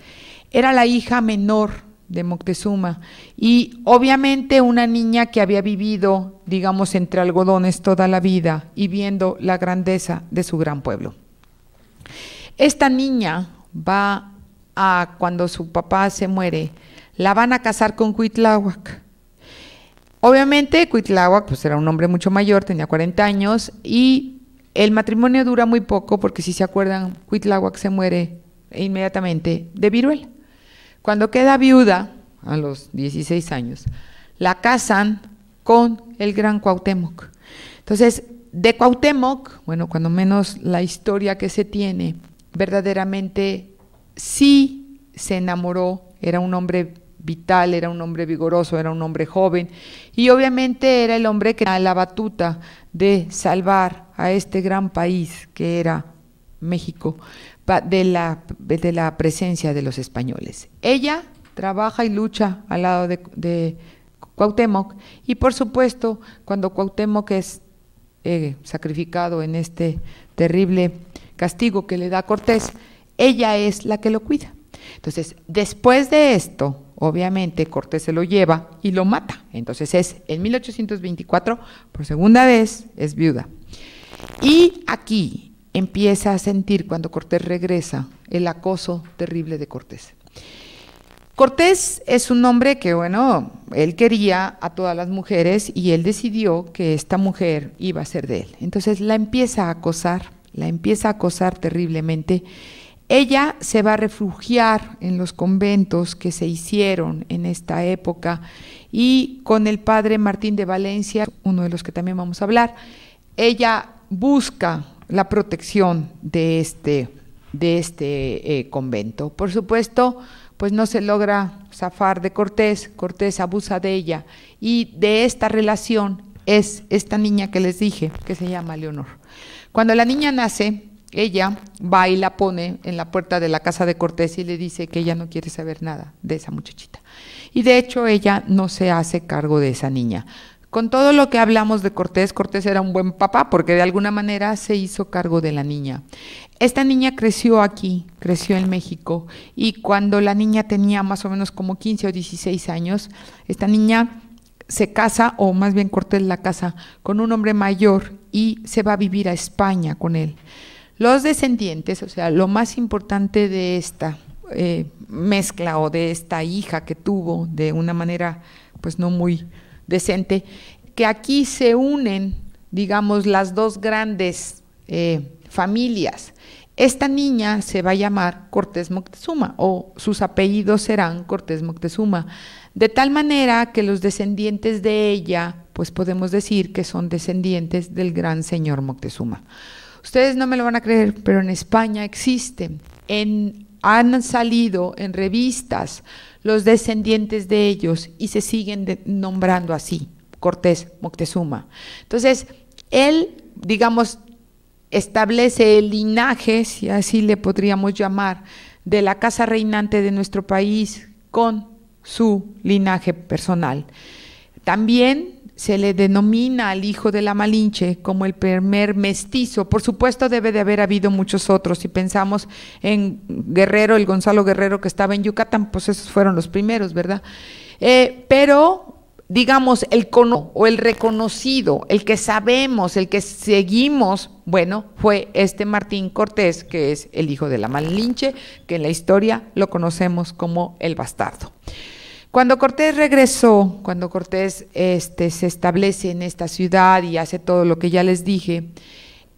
S1: Era la hija menor de Moctezuma. Y obviamente una niña que había vivido, digamos, entre algodones toda la vida y viendo la grandeza de su gran pueblo. Esta niña va a, cuando su papá se muere, la van a casar con Cuitláhuac. Obviamente Cuitláhuac pues, era un hombre mucho mayor, tenía 40 años, y el matrimonio dura muy poco, porque si se acuerdan, Cuitláhuac se muere inmediatamente de viruela. Cuando queda viuda, a los 16 años, la casan con el gran Cuauhtémoc. Entonces, de Cuauhtémoc, bueno, cuando menos la historia que se tiene, verdaderamente sí se enamoró, era un hombre vital, era un hombre vigoroso, era un hombre joven y obviamente era el hombre que tenía la batuta de salvar a este gran país que era México de la, de la presencia de los españoles. Ella trabaja y lucha al lado de, de Cuauhtémoc y por supuesto cuando Cuauhtémoc es eh, sacrificado en este terrible castigo que le da Cortés, ella es la que lo cuida. Entonces, después de esto, obviamente Cortés se lo lleva y lo mata. Entonces es en 1824, por segunda vez, es viuda. Y aquí, empieza a sentir cuando Cortés regresa el acoso terrible de Cortés. Cortés es un hombre que, bueno, él quería a todas las mujeres y él decidió que esta mujer iba a ser de él. Entonces la empieza a acosar, la empieza a acosar terriblemente. Ella se va a refugiar en los conventos que se hicieron en esta época y con el padre Martín de Valencia, uno de los que también vamos a hablar, ella busca la protección de este, de este eh, convento. Por supuesto, pues no se logra zafar de Cortés, Cortés abusa de ella y de esta relación es esta niña que les dije, que se llama Leonor. Cuando la niña nace, ella va y la pone en la puerta de la casa de Cortés y le dice que ella no quiere saber nada de esa muchachita. Y de hecho ella no se hace cargo de esa niña. Con todo lo que hablamos de Cortés, Cortés era un buen papá porque de alguna manera se hizo cargo de la niña. Esta niña creció aquí, creció en México y cuando la niña tenía más o menos como 15 o 16 años, esta niña se casa, o más bien Cortés la casa, con un hombre mayor y se va a vivir a España con él. Los descendientes, o sea, lo más importante de esta eh, mezcla o de esta hija que tuvo de una manera pues no muy decente, que aquí se unen, digamos, las dos grandes eh, familias. Esta niña se va a llamar Cortés Moctezuma o sus apellidos serán Cortés Moctezuma, de tal manera que los descendientes de ella, pues podemos decir que son descendientes del gran señor Moctezuma. Ustedes no me lo van a creer, pero en España existe en han salido en revistas los descendientes de ellos y se siguen nombrando así, Cortés, Moctezuma. Entonces, él, digamos, establece el linaje, si así le podríamos llamar, de la casa reinante de nuestro país con su linaje personal. También se le denomina al hijo de la Malinche como el primer mestizo. Por supuesto debe de haber habido muchos otros. Si pensamos en Guerrero, el Gonzalo Guerrero que estaba en Yucatán, pues esos fueron los primeros, ¿verdad? Eh, pero, digamos, el cono o el reconocido, el que sabemos, el que seguimos, bueno, fue este Martín Cortés, que es el hijo de la Malinche, que en la historia lo conocemos como el bastardo. Cuando Cortés regresó, cuando Cortés este, se establece en esta ciudad y hace todo lo que ya les dije,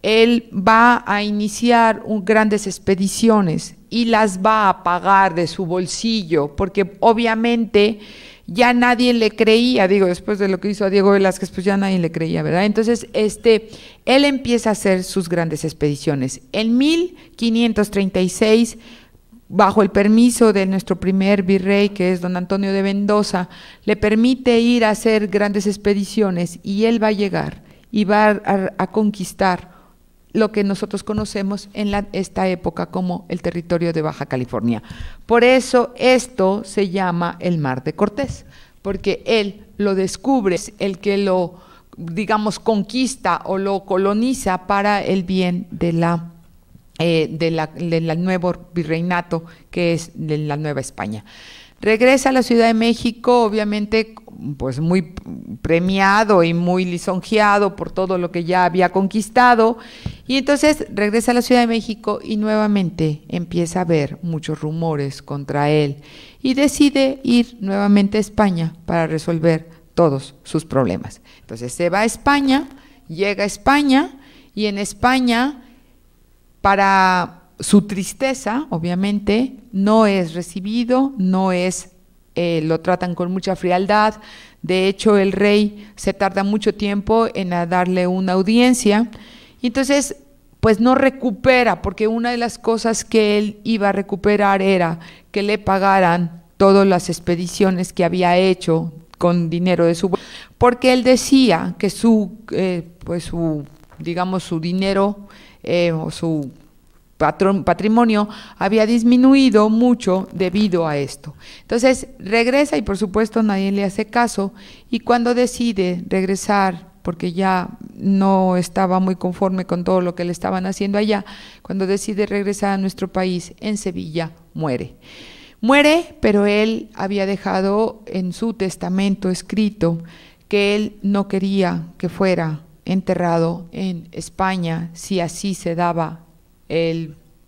S1: él va a iniciar un, grandes expediciones y las va a pagar de su bolsillo, porque obviamente ya nadie le creía, digo, después de lo que hizo a Diego Velázquez, pues ya nadie le creía, ¿verdad? Entonces, este, él empieza a hacer sus grandes expediciones. En 1536 bajo el permiso de nuestro primer virrey, que es don Antonio de Mendoza, le permite ir a hacer grandes expediciones y él va a llegar y va a, conquistar lo que nosotros conocemos en la, esta época como el territorio de Baja California. Por eso esto se llama el Mar de Cortés, porque él lo descubre, es el que lo, digamos, conquista o lo coloniza para el bien de la eh, del nuevo virreinato que es la Nueva España. Regresa a la Ciudad de México, obviamente, pues muy premiado y muy lisonjeado por todo lo que ya había conquistado. Y entonces regresa a la Ciudad de México y nuevamente empieza a haber muchos rumores contra él. Y decide ir nuevamente a España para resolver todos sus problemas. Entonces se va a España, llega a España y en España para su tristeza, obviamente, no es recibido, no es, eh, lo tratan con mucha frialdad. De hecho, el rey se tarda mucho tiempo en darle una audiencia. Entonces, pues no recupera, porque una de las cosas que él iba a recuperar era que le pagaran todas las expediciones que había hecho con dinero de su porque él decía que su eh, pues su digamos su dinero o eh, su patrimonio había disminuido mucho debido a esto. Entonces regresa y por supuesto nadie le hace caso y cuando decide regresar porque ya no estaba muy conforme con todo lo que le estaban haciendo allá, cuando decide regresar a nuestro país, en Sevilla, muere. Muere, pero él había dejado en su testamento escrito que él no quería que fuera enterrado en España, si así se daba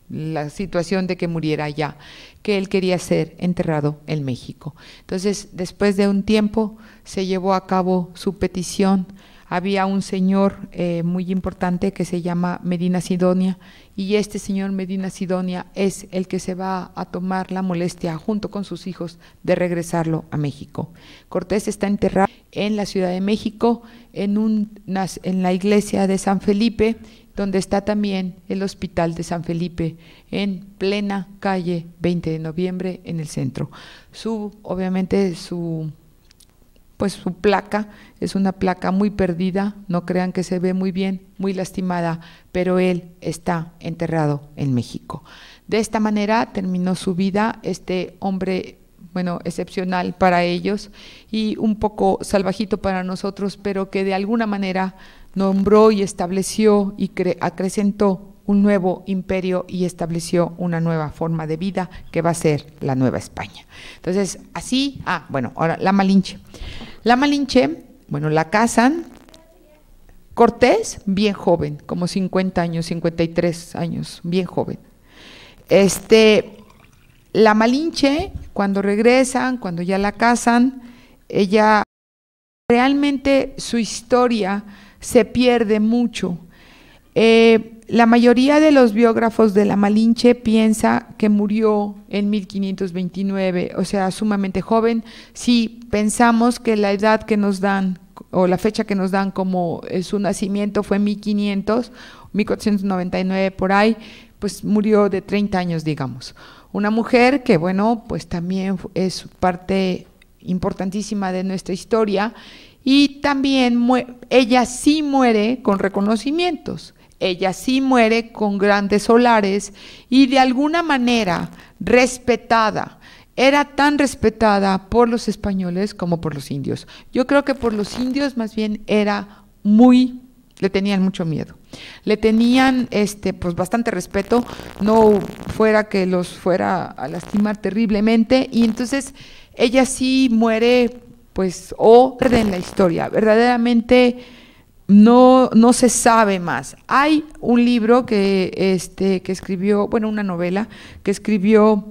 S1: la situación de que muriera allá, que él quería ser enterrado en México. Entonces, después de un tiempo, se llevó a cabo su petición. Había un señor eh, muy importante que se llama Medina Sidonia y este señor Medina Sidonia es el que se va a tomar la molestia junto con sus hijos de regresarlo a México. Cortés está enterrado en la Ciudad de México, en, un, en la iglesia de San Felipe, donde está también el Hospital de San Felipe, en plena calle 20 de noviembre, en el centro. Su, obviamente, su pues su placa es una placa muy perdida, no crean que se ve muy bien, muy lastimada, pero él está enterrado en México. De esta manera terminó su vida este hombre bueno, excepcional para ellos y un poco salvajito para nosotros, pero que de alguna manera nombró y estableció y acrecentó un nuevo imperio y estableció una nueva forma de vida que va a ser la Nueva España. Entonces, así, ah, bueno, ahora la Malinche. La Malinche, bueno, la casan. Cortés, bien joven, como 50 años, 53 años, bien joven. Este, la Malinche cuando regresan, cuando ya la casan, ella realmente su historia se pierde mucho. Eh, la mayoría de los biógrafos de la Malinche piensa que murió en 1529, o sea, sumamente joven, si pensamos que la edad que nos dan o la fecha que nos dan como eh, su nacimiento fue 1500, 1499 por ahí, pues murió de 30 años, digamos. Una mujer que, bueno, pues también es parte importantísima de nuestra historia y también ella sí muere con reconocimientos, ella sí muere con grandes solares y de alguna manera respetada. Era tan respetada por los españoles como por los indios. Yo creo que por los indios más bien era muy, le tenían mucho miedo. Le tenían este pues bastante respeto, no fuera que los fuera a lastimar terriblemente y entonces ella sí muere pues o en la historia, verdaderamente no, se sabe más. Hay un libro que, este, que escribió, bueno, una novela que escribió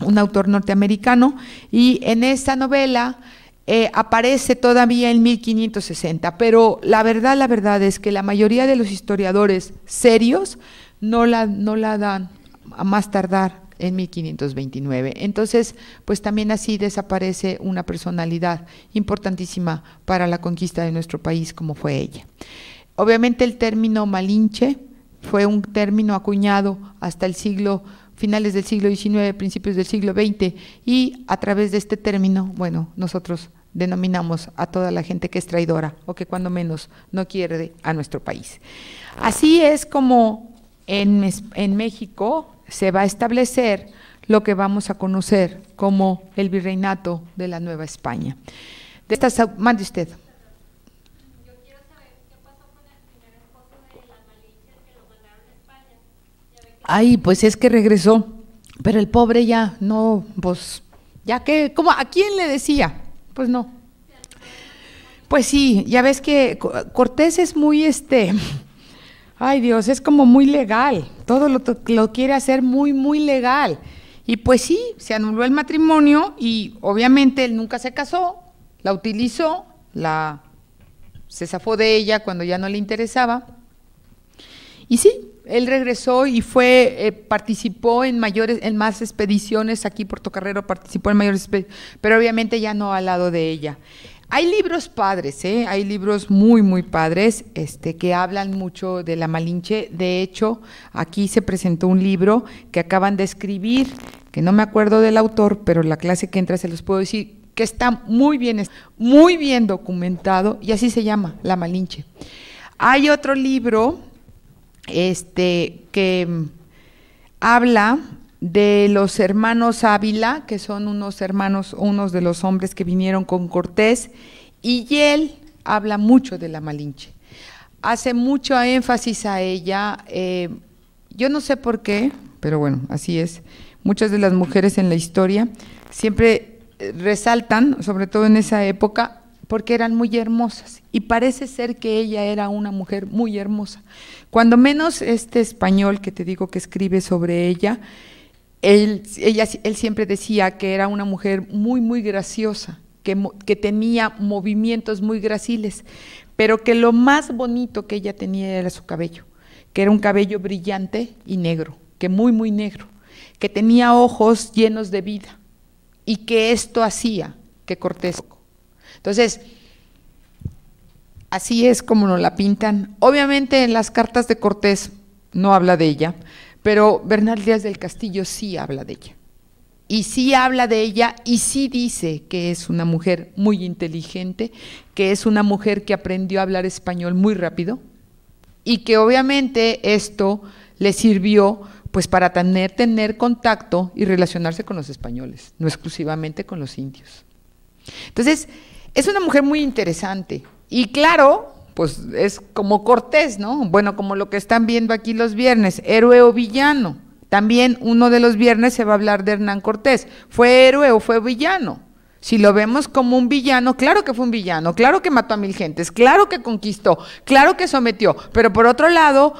S1: un autor norteamericano y en esa novela eh, aparece todavía en 1560, pero la verdad, la verdad es que la mayoría de los historiadores serios no la, no la dan a más tardar en 1529. Entonces, pues también así desaparece una personalidad importantísima para la conquista de nuestro país como fue ella. Obviamente el término malinche fue un término acuñado hasta el siglo finales del siglo XIX, principios del siglo XX, y a través de este término, bueno, nosotros denominamos a toda la gente que es traidora o que cuando menos no quiere a nuestro país. Así es como en, en México se va a establecer lo que vamos a conocer como el virreinato de la Nueva España. De esta, mande usted. Ay, pues es que regresó, pero el pobre ya no, pues, ya que, ¿cómo, ¿a quién le decía? Pues no. Pues sí, ya ves que Cortés es muy este, ay Dios, es como muy legal, todo lo, lo quiere hacer muy, muy legal. Y pues sí, se anuló el matrimonio y obviamente él nunca se casó, la utilizó, la se zafó de ella cuando ya no le interesaba. Y sí, él regresó y fue, eh, participó en mayores, en más expediciones aquí Puerto Carrero, participó en mayores expediciones, pero obviamente ya no al lado de ella. Hay libros padres, ¿eh? hay libros muy, muy padres este, que hablan mucho de la Malinche. De hecho, aquí se presentó un libro que acaban de escribir, que no me acuerdo del autor, pero la clase que entra se los puedo decir, que está muy bien, muy bien documentado y así se llama, La Malinche. Hay otro libro este, que mm, habla de los hermanos Ávila, que son unos hermanos, unos de los hombres que vinieron con Cortés, y él habla mucho de la Malinche. Hace mucho énfasis a ella, eh, yo no sé por qué, pero bueno, así es. Muchas de las mujeres en la historia siempre eh, resaltan, sobre todo en esa época, porque eran muy hermosas y parece ser que ella era una mujer muy hermosa. Cuando menos este español que te digo que escribe sobre ella, él, ella, él siempre decía que era una mujer muy, muy graciosa, que, que tenía movimientos muy graciles, pero que lo más bonito que ella tenía era su cabello, que era un cabello brillante y negro, que muy, muy negro, que tenía ojos llenos de vida y que esto hacía que Cortés entonces, así es como nos la pintan. Obviamente en las cartas de Cortés no habla de ella, pero Bernal Díaz del Castillo sí habla de ella. Y sí habla de ella y sí dice que es una mujer muy inteligente, que es una mujer que aprendió a hablar español muy rápido y que obviamente esto le sirvió pues para tener, tener contacto y relacionarse con los españoles, no exclusivamente con los indios. Entonces, es una mujer muy interesante. Y claro, pues es como Cortés, ¿no? Bueno, como lo que están viendo aquí los viernes, héroe o villano. También uno de los viernes se va a hablar de Hernán Cortés. ¿Fue héroe o fue villano? Si lo vemos como un villano, claro que fue un villano, claro que mató a mil gentes, claro que conquistó, claro que sometió, pero por otro lado,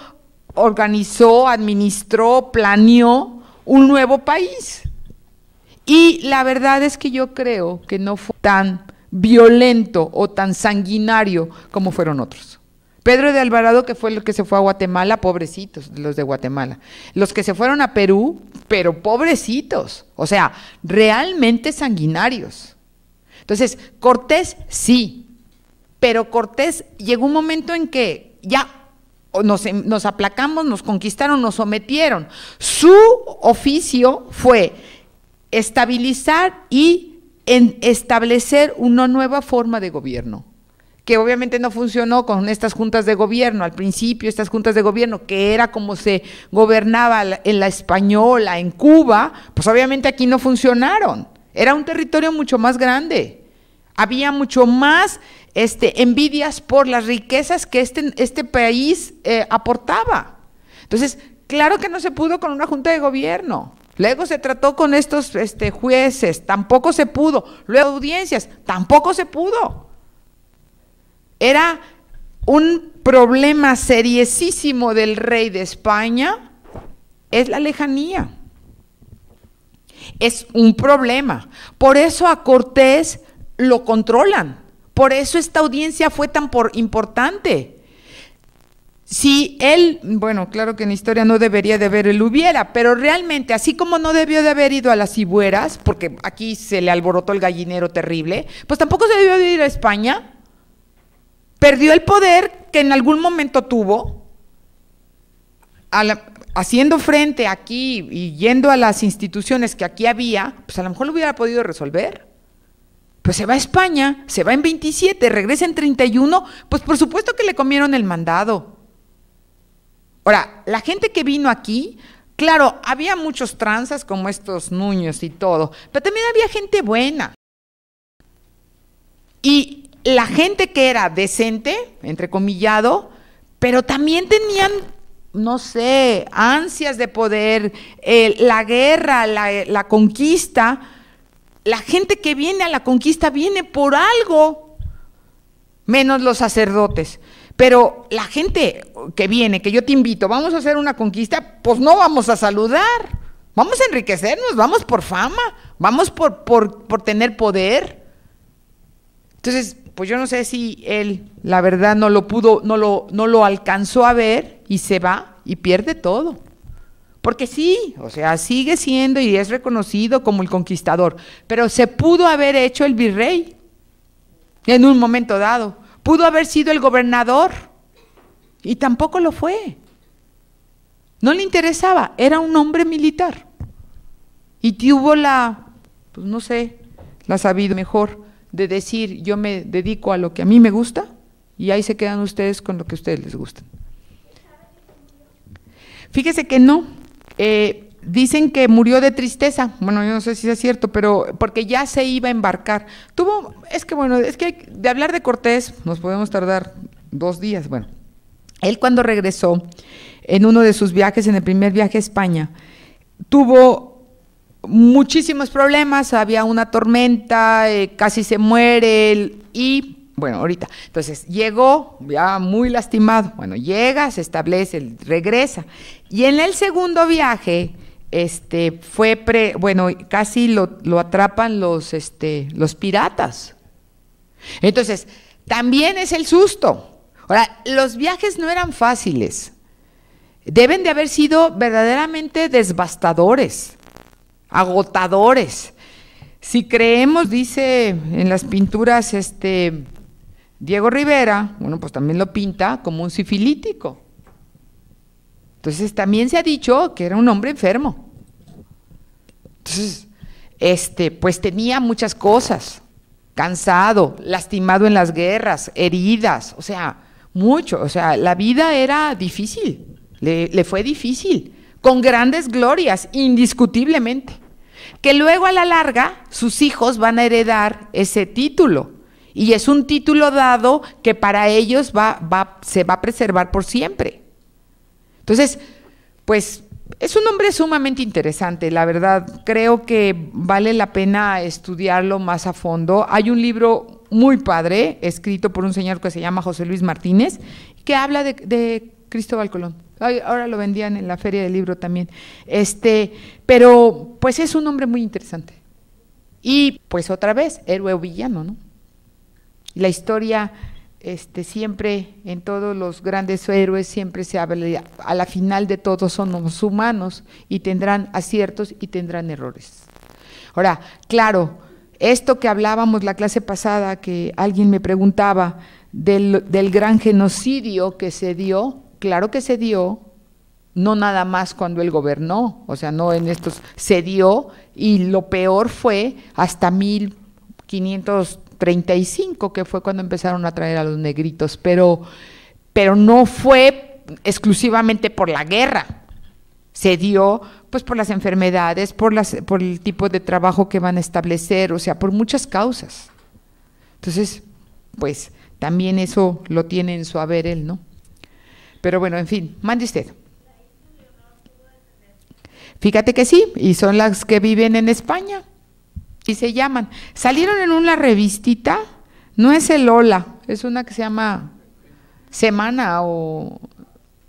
S1: organizó, administró, planeó un nuevo país. Y la verdad es que yo creo que no fue tan violento o tan sanguinario como fueron otros. Pedro de Alvarado, que fue el que se fue a Guatemala, pobrecitos los de Guatemala. Los que se fueron a Perú, pero pobrecitos. O sea, realmente sanguinarios. Entonces, Cortés sí, pero Cortés llegó un momento en que ya nos, em, nos aplacamos, nos conquistaron, nos sometieron. Su oficio fue estabilizar y en establecer una nueva forma de gobierno que obviamente no funcionó con estas juntas de gobierno, al principio estas juntas de gobierno, que era como se gobernaba en la española, en Cuba, pues obviamente aquí no funcionaron. Era un territorio mucho más grande. Había mucho más este, envidias por las riquezas que este, este país eh, aportaba. Entonces, claro que no se pudo con una junta de gobierno. Luego se trató con estos este, jueces, tampoco se pudo. Luego audiencias, tampoco se pudo. Era un problema seriesísimo del rey de España, es la lejanía. Es un problema. Por eso a Cortés lo controlan. Por eso esta audiencia fue tan importante si él, bueno, claro que en historia no debería de haber, él hubiera, pero realmente, así como no debió de haber ido a las cibueras, porque aquí se le alborotó el gallinero terrible, pues tampoco se debió de ir a España. Perdió el poder que en algún momento tuvo, haciendo frente aquí y yendo a las instituciones que aquí había, pues a lo mejor lo hubiera podido resolver pues se va a España, se va en 27, regresa en 31, pues por supuesto que le comieron el mandado. Ahora, la gente que vino aquí, claro, había muchos tranzas como estos nuños y todo, pero también había gente buena. Y la gente que era decente, entrecomillado, pero también tenían, no sé, ansias de poder, eh, la guerra, la conquista. La gente que viene a la conquista viene por algo, menos los sacerdotes. Pero la gente que viene, que yo te invito, vamos a hacer una conquista, pues no vamos a saludar. Vamos a enriquecernos, vamos por fama, vamos por, tener poder. Entonces, pues yo no sé si él, la verdad, no lo pudo, no no lo alcanzó a ver y se va y pierde todo. Porque sí, o sea, sigue siendo y es reconocido como el conquistador, pero se pudo haber hecho el virrey en un momento dado. Pudo haber sido el gobernador y tampoco lo fue. No le interesaba, era un hombre militar. Y tuvo la, pues no sé, la sabiduría mejor de decir, yo me dedico a lo que a mí me gusta y ahí se quedan ustedes con lo que a ustedes les gusta. Fíjese que no, eh, Dicen que murió de tristeza, bueno, yo no sé si es cierto, pero porque ya se iba a embarcar. Tuvo, es que bueno, es que de hablar de Cortés nos podemos tardar dos días, bueno. Él cuando regresó, en uno de sus viajes, en el primer viaje a España, tuvo muchísimos problemas, había una tormenta, eh, casi se muere y bueno, ahorita. Entonces, llegó ya muy lastimado. Bueno, llega, se establece, regresa. Y en el segundo viaje, este, fue, bueno, casi lo, atrapan los, este, los piratas. Entonces, también es el susto. Ahora, los viajes no eran fáciles. Deben de haber sido verdaderamente devastadores, agotadores. Si creemos, dice en las pinturas este Diego Rivera, bueno, pues también lo pinta como un sifilítico. Entonces también se ha dicho que era un hombre enfermo. Entonces, este, pues tenía muchas cosas, cansado, lastimado en las guerras, heridas, o sea, mucho, o sea, la vida era difícil, le, fue difícil, con grandes glorias, indiscutiblemente, que luego a la larga sus hijos van a heredar ese título. Y es un título dado que para ellos va, se va a preservar por siempre. Entonces, pues es un hombre sumamente interesante, la verdad. Creo que vale la pena estudiarlo más a fondo. Hay un libro muy padre, escrito por un señor que se llama José Luis Martínez, que habla de, Cristóbal Colón. ahora lo vendían en la feria del libro también. Este, pero pues es un hombre muy interesante. Y pues otra vez, héroe villano, ¿no? La historia este, siempre en todos los grandes héroes siempre se habla, a la final de todos somos humanos y tendrán aciertos y tendrán errores. Ahora, claro, esto que hablábamos la clase pasada, que alguien me preguntaba del, del gran genocidio que se dio, claro que se dio, no nada más cuando él gobernó, o sea, no en estos, se dio y lo peor fue hasta 1500 35, que fue cuando empezaron a traer a los negritos, pero, pero no fue exclusivamente por la guerra. Se dio pues por las enfermedades, por, las, por el tipo de trabajo que van a establecer, o sea, por muchas causas. Entonces, pues también eso lo tiene en su haber él, ¿no? Pero bueno, en fin, mande usted. Fíjate que sí, y son las que viven en España y se llaman. Salieron en una revistita, no es el Hola, es una que se llama Semana o...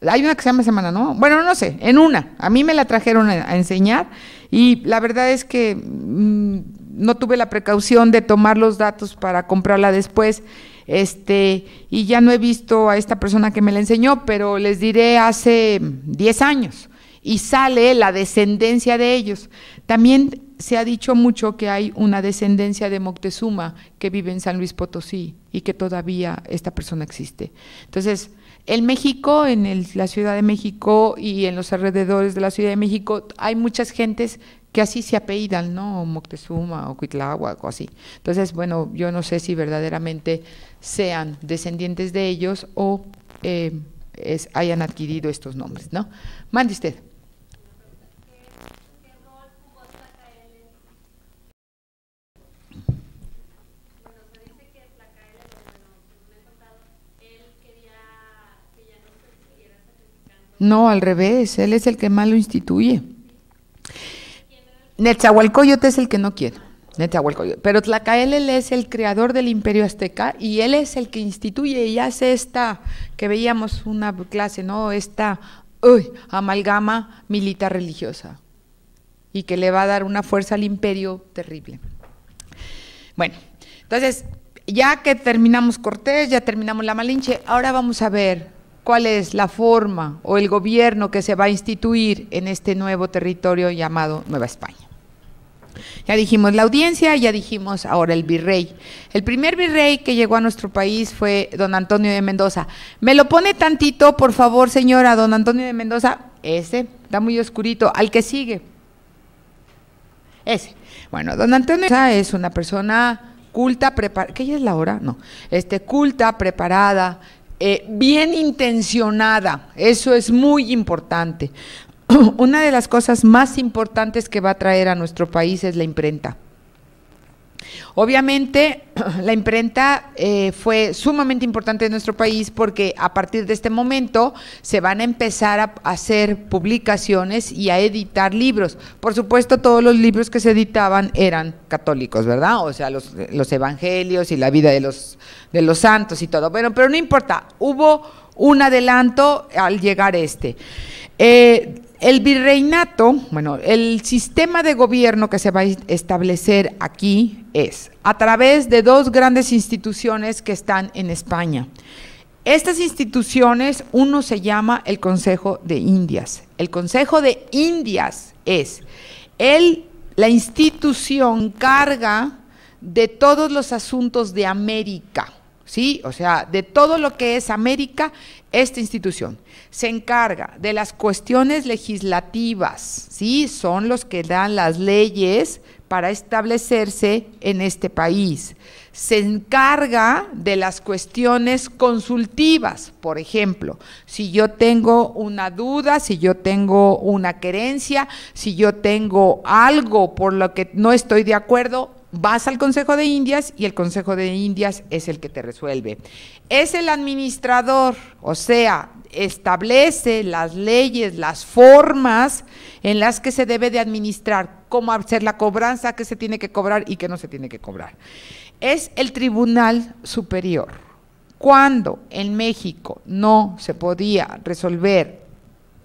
S1: Hay una que se llama Semana, ¿no? Bueno, no sé, en una. A mí me la trajeron a, enseñar y la verdad es que mm, no tuve la precaución de tomar los datos para comprarla después. Este, y ya no he visto a esta persona que me la enseñó, pero les diré hace 10 años y sale la descendencia de ellos. También se ha dicho mucho que hay una descendencia de Moctezuma que vive en San Luis Potosí y que todavía esta persona existe. Entonces, en México, en la Ciudad de México y en los alrededores de la Ciudad de México, hay muchas gentes que así se apellidan, ¿no? Moctezuma o Cuitlahua o así. Entonces, bueno, yo no sé si verdaderamente sean descendientes de ellos o eh, hayan adquirido estos nombres, ¿no? Mande usted. No, al revés, él es el que más lo instituye. Netzahualcoyote es el que no quiere. Pero Tlacaelel es el creador del imperio azteca y él es el que instituye y hace esta, que veíamos una clase, ¿no? Esta amalgama militar religiosa y que le va a dar una fuerza al imperio terrible. Bueno, entonces, ya que terminamos Cortés, ya terminamos la Malinche, ahora vamos a ver cuál es la forma o el gobierno que se va a instituir en este nuevo territorio llamado Nueva España. Ya dijimos la audiencia, ya dijimos ahora el virrey. El primer virrey que llegó a nuestro país fue don Antonio de Mendoza. Me lo pone tantito, por favor, señora, don Antonio de Mendoza. Ese, está muy oscurito. Al que sigue. Ese. Bueno, don Antonio de Mendoza es una persona culta, preparada. ¿Qué es la hora? No. Este, culta, preparada, eh, bien intencionada, eso es muy importante. Una de las cosas más importantes que va a traer a nuestro país es la imprenta. Obviamente, la imprenta eh, fue sumamente importante en nuestro país porque a partir de este momento se van a empezar a hacer publicaciones y a editar libros. Por supuesto, todos los libros que se editaban eran católicos, ¿verdad? O sea, los, los evangelios y la vida de los, de los santos y todo. Bueno, pero no importa, hubo un adelanto al llegar este. Eh, el virreinato, bueno, el sistema de gobierno que se va a establecer aquí es a través de dos grandes instituciones que están en España. Estas instituciones, uno se llama el Consejo de Indias. El Consejo de Indias es el, la institución carga de todos los asuntos de América. ¿sí? O sea, de todo lo que es América, esta institución se encarga de las cuestiones legislativas, ¿sí? Son los que dan las leyes para establecerse en este país. Se encarga de las cuestiones consultivas, por ejemplo, si yo tengo una duda, si yo tengo una querencia, si yo tengo algo por lo que no estoy de acuerdo, vas al Consejo de Indias y el Consejo de Indias es el que te resuelve. Es el administrador, o sea, establece las leyes, las formas en las que se debe de administrar, cómo hacer la cobranza, qué se tiene que cobrar y qué no se tiene que cobrar. Es el Tribunal Superior. Cuando en México no se podía resolver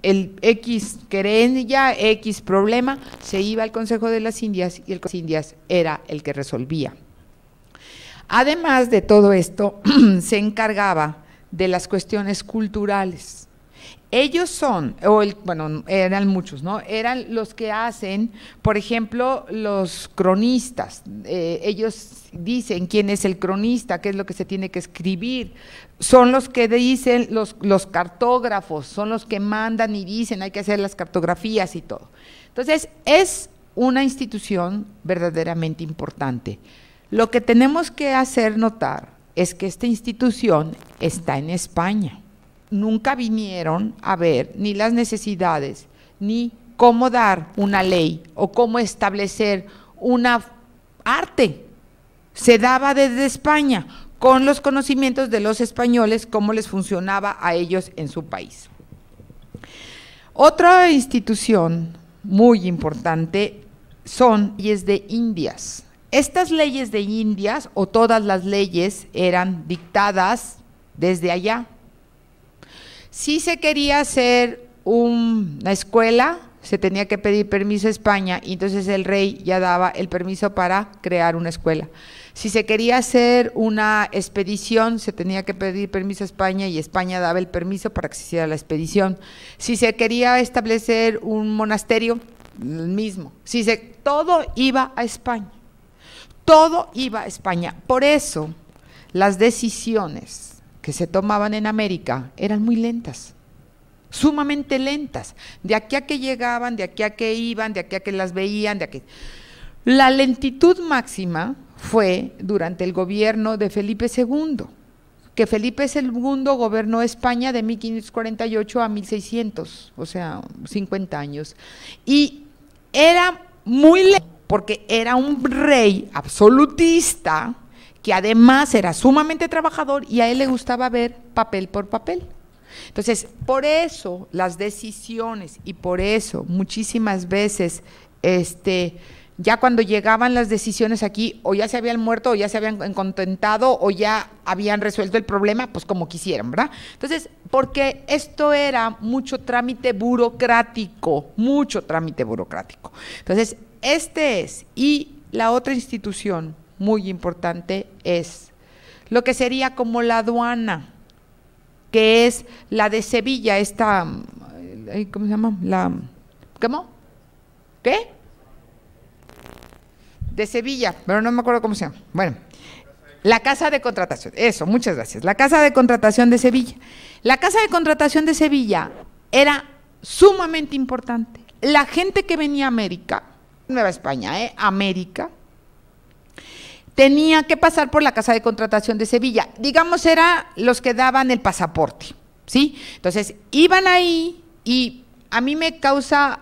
S1: el X querella, X problema, se iba al Consejo de las Indias y el Consejo de las Indias era el que resolvía. Además de todo esto, se encargaba de las cuestiones culturales. Ellos son, bueno, eran muchos, ¿no? Eran los que hacen, por ejemplo, los cronistas. Eh, ellos dicen quién es el cronista, qué es lo que se tiene que escribir. Son los que dicen los, los cartógrafos, son los que mandan y dicen hay que hacer las cartografías y todo. Entonces, es una institución verdaderamente importante. Lo que tenemos que hacer notar es que esta institución está en España nunca vinieron a ver ni las necesidades, ni cómo dar una ley o cómo establecer una arte. Se daba desde España, con los conocimientos de los españoles, cómo les funcionaba a ellos en su país. Otra institución muy importante son y es de Indias. Estas leyes de Indias o todas las leyes eran dictadas desde allá, si se quería hacer una escuela, se tenía que pedir permiso a España y entonces el rey ya daba el permiso para crear una escuela. Si se quería hacer una expedición, se tenía que pedir permiso a España y España daba el permiso para que se hiciera la expedición. Si se quería establecer un monasterio, el mismo. Si se, todo iba a España. Todo iba a España. Por eso las decisiones se tomaban en América eran muy lentas, sumamente lentas. De aquí a que llegaban, de aquí a que iban, de aquí a que las veían, de aquí. La lentitud máxima fue durante el gobierno de Felipe II, que Felipe II gobernó España de 1548 a 1600, o sea, 50 años. Y era muy lento, porque era un rey absolutista, que además era sumamente trabajador y a él le gustaba ver papel por papel. Entonces, por eso las decisiones y por eso muchísimas veces, este, ya cuando llegaban las decisiones aquí, o ya se habían muerto, o ya se habían contentado, o ya habían resuelto el problema, pues como quisieran, ¿verdad? Entonces, porque esto era mucho trámite burocrático, mucho trámite burocrático. Entonces, este es. Y la otra institución muy importante es lo que sería como la aduana, que es la de Sevilla, esta, ¿cómo se llama? La, ¿Cómo? ¿Qué? De Sevilla, pero no me acuerdo cómo se llama. Bueno, la Casa de Contratación, eso, muchas gracias. La Casa de Contratación de Sevilla. La Casa de Contratación de Sevilla era sumamente importante. La gente que venía a América, Nueva España, ¿eh? América, tenía que pasar por la Casa de Contratación de Sevilla. Digamos, eran los que daban el pasaporte, ¿sí? Entonces, iban ahí y a mí me causa,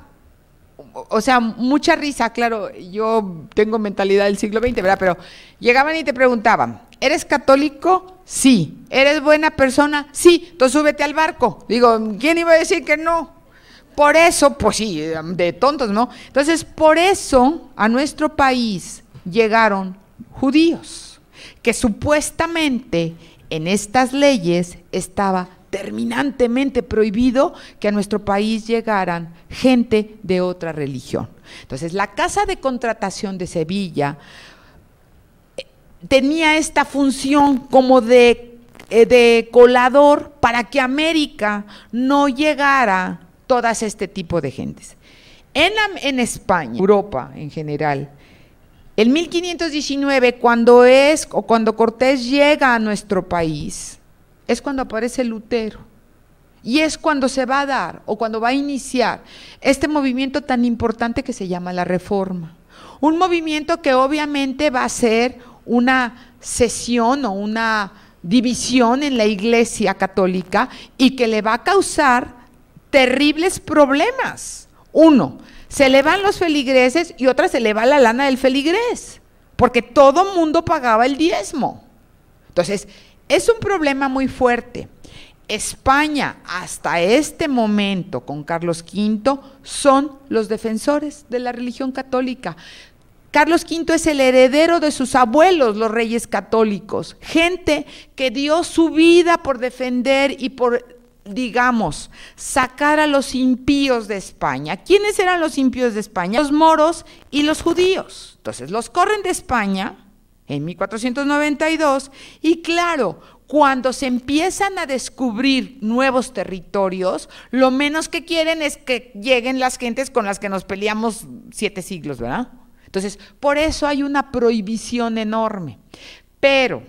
S1: o sea, mucha risa, claro, yo tengo mentalidad del siglo XX, ¿verdad? Pero llegaban y te preguntaban, ¿eres católico? Sí. ¿Eres buena persona? Sí. Entonces, súbete al barco. Digo, ¿quién iba a decir que no? Por eso, pues sí, de tontos, ¿no? Entonces, por eso a nuestro país llegaron judíos, que supuestamente en estas leyes estaba terminantemente prohibido que a nuestro país llegaran gente de otra religión. Entonces, la Casa de Contratación de Sevilla eh, tenía esta función como eh, de, colador para que América no llegara todas este tipo de gentes. En, en España, Europa en general, el 1519, cuando es o cuando Cortés llega a nuestro país, es cuando aparece Lutero. Y es cuando se va a dar o cuando va a iniciar este movimiento tan importante que se llama la reforma. Un movimiento que obviamente va a ser una sesión o una división en la iglesia católica y que le va a causar terribles problemas. Uno, se le van los feligreses y otra se le va la lana del feligrés, porque todo mundo pagaba el diezmo. Entonces, es un problema muy fuerte. España hasta este momento con Carlos V son los defensores de la religión católica. Carlos V es el heredero de sus abuelos, los reyes católicos, gente que dio su vida por defender y por digamos, sacar a los impíos de España. ¿Quiénes eran los impíos de España? Los moros y los judíos. Entonces, los corren de España en 1492 y claro, cuando se empiezan a descubrir nuevos territorios, lo menos que quieren es que lleguen las gentes con las que nos peleamos siete siglos, ¿verdad? Entonces, por eso hay una prohibición enorme. Pero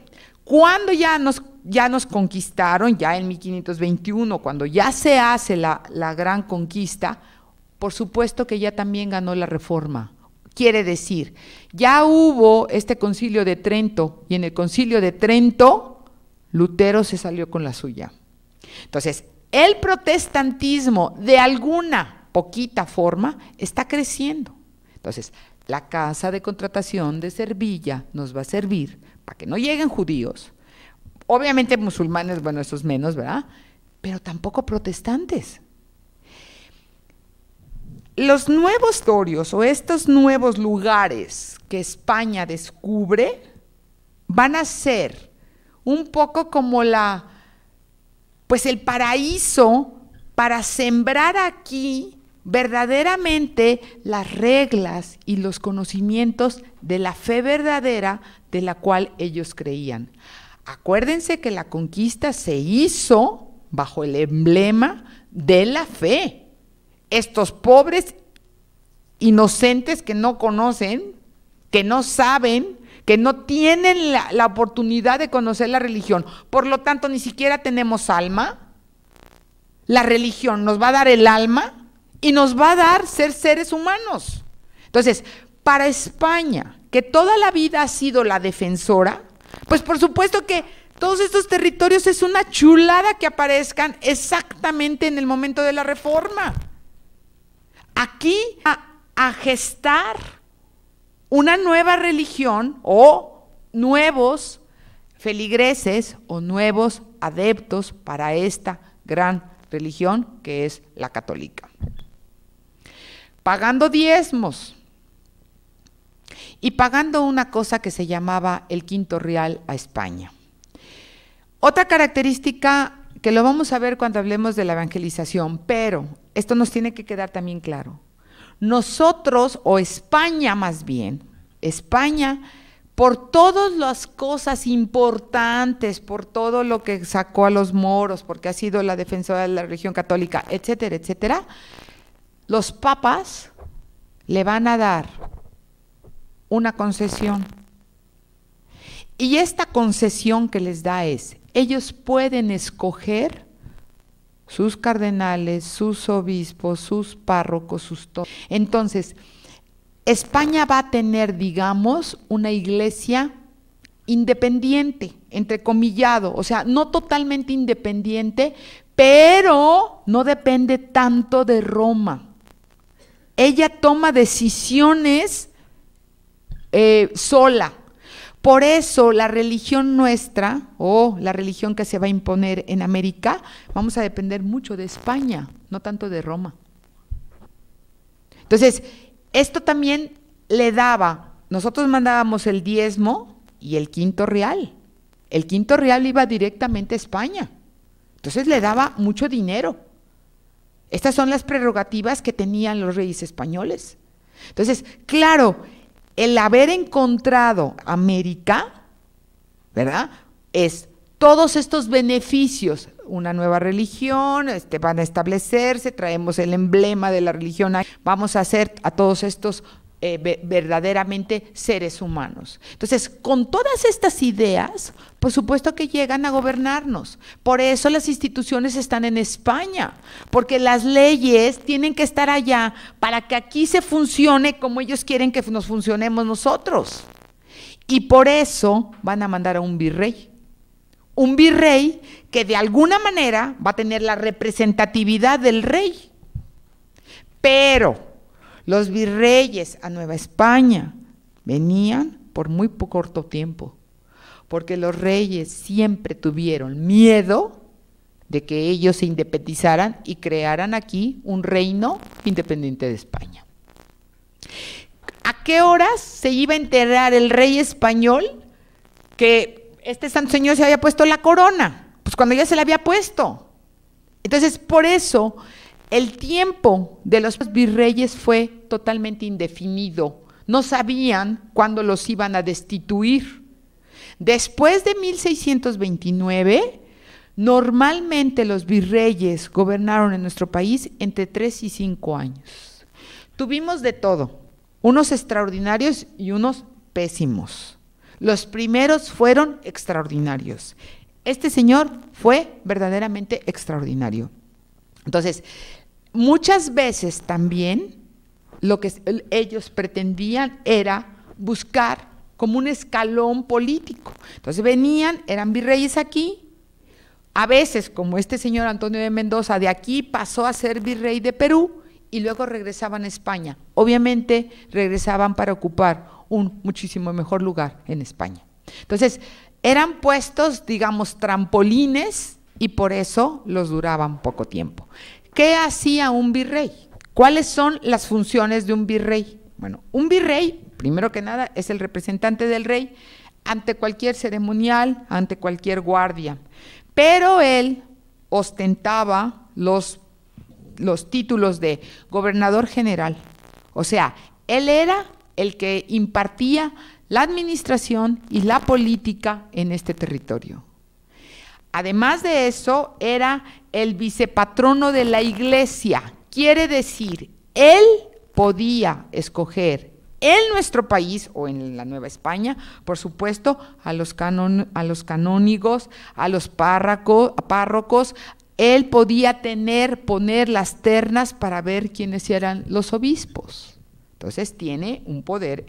S1: cuando ya nos ya nos conquistaron, ya en 1521, cuando ya se hace la, gran conquista, por supuesto que ya también ganó la reforma. Quiere decir, ya hubo este concilio de Trento y en el concilio de Trento Lutero se salió con la suya. Entonces, el protestantismo de alguna poquita forma está creciendo. Entonces, la casa de contratación de Servilla nos va a servir para que no lleguen judíos, Obviamente musulmanes, bueno, esos menos, ¿verdad? Pero tampoco protestantes. Los nuevos torios o estos nuevos lugares que España descubre van a ser un poco como la, pues el paraíso para sembrar aquí verdaderamente las reglas y los conocimientos de la fe verdadera de la cual ellos creían. Acuérdense que la conquista se hizo bajo el emblema de la fe. Estos pobres inocentes que no conocen, que no saben, que no tienen la, oportunidad de conocer la religión. Por lo tanto, ni siquiera tenemos alma. La religión nos va a dar el alma y nos va a dar ser seres humanos. Entonces, para España, que toda la vida ha sido la defensora, pues por supuesto que todos estos territorios es una chulada que aparezcan exactamente en el momento de la reforma. Aquí a, gestar una nueva religión o nuevos feligreses o nuevos adeptos para esta gran religión que es la católica. Pagando diezmos, y pagando una cosa que se llamaba el quinto real a España. Otra característica que lo vamos a ver cuando hablemos de la evangelización, pero esto nos tiene que quedar también claro. Nosotros, o España más bien, España, por todas las cosas importantes, por todo lo que sacó a los moros, porque ha sido la defensora de la religión católica, etcétera, etcétera, los papas le van a dar una concesión. Y esta concesión que les da es, ellos pueden escoger sus cardenales, sus obispos, sus párrocos, sus... Entonces, España va a tener, digamos, una iglesia independiente, entre comillado, o sea, no totalmente independiente, pero no depende tanto de Roma. Ella toma decisiones eh, sola. Por eso la religión nuestra o la religión que se va a imponer en América, vamos a depender mucho de España, no tanto de Roma. Entonces, esto también le daba, nosotros mandábamos el diezmo y el quinto real. El quinto real iba directamente a España. Entonces le daba mucho dinero. Estas son las prerrogativas que tenían los reyes españoles. Entonces, claro, el haber encontrado América, ¿verdad? Es todos estos beneficios, una nueva religión, este, van a establecerse, traemos el emblema de la religión, vamos a hacer a todos estos eh, verdaderamente seres humanos. Entonces, con todas estas ideas, por supuesto que llegan a gobernarnos. Por eso las instituciones están en España, porque las leyes tienen que estar allá para que aquí se funcione como ellos quieren que nos funcionemos nosotros. Y por eso van a mandar a un virrey. Un virrey que de alguna manera va a tener la representatividad del rey. Pero los virreyes a Nueva España venían por muy corto tiempo, porque los reyes siempre tuvieron miedo de que ellos se independizaran y crearan aquí un reino independiente de España. ¿A qué horas se iba a enterrar el rey español que este santo señor se había puesto la corona? Pues cuando ya se la había puesto. Entonces, por eso el tiempo de los virreyes fue totalmente indefinido. No sabían cuándo los iban a destituir. Después de 1629, normalmente los virreyes gobernaron en nuestro país entre 3 y 5 años. Tuvimos de todo, unos extraordinarios y unos pésimos. Los primeros fueron extraordinarios. Este señor fue verdaderamente extraordinario. Entonces, muchas veces también lo que ellos pretendían era buscar como un escalón político. Entonces venían, eran virreyes aquí, a veces como este señor Antonio de Mendoza de aquí pasó a ser virrey de Perú y luego regresaban a España. Obviamente regresaban para ocupar un muchísimo mejor lugar en España. Entonces, eran puestos, digamos, trampolines y por eso los duraban poco tiempo. ¿Qué hacía un virrey? ¿Cuáles son las funciones de un virrey? Bueno, un virrey, primero que nada, es el representante del rey ante cualquier ceremonial, ante cualquier guardia. Pero él ostentaba los, los títulos de gobernador general. O sea, él era el que impartía la administración y la política en este territorio. Además de eso, era el vicepatrono de la iglesia. Quiere decir, él podía escoger en nuestro país o en la Nueva España, por supuesto, a los, canónigos, a los párrocos. Él podía tener, poner las ternas para ver quiénes eran los obispos. Entonces tiene un poder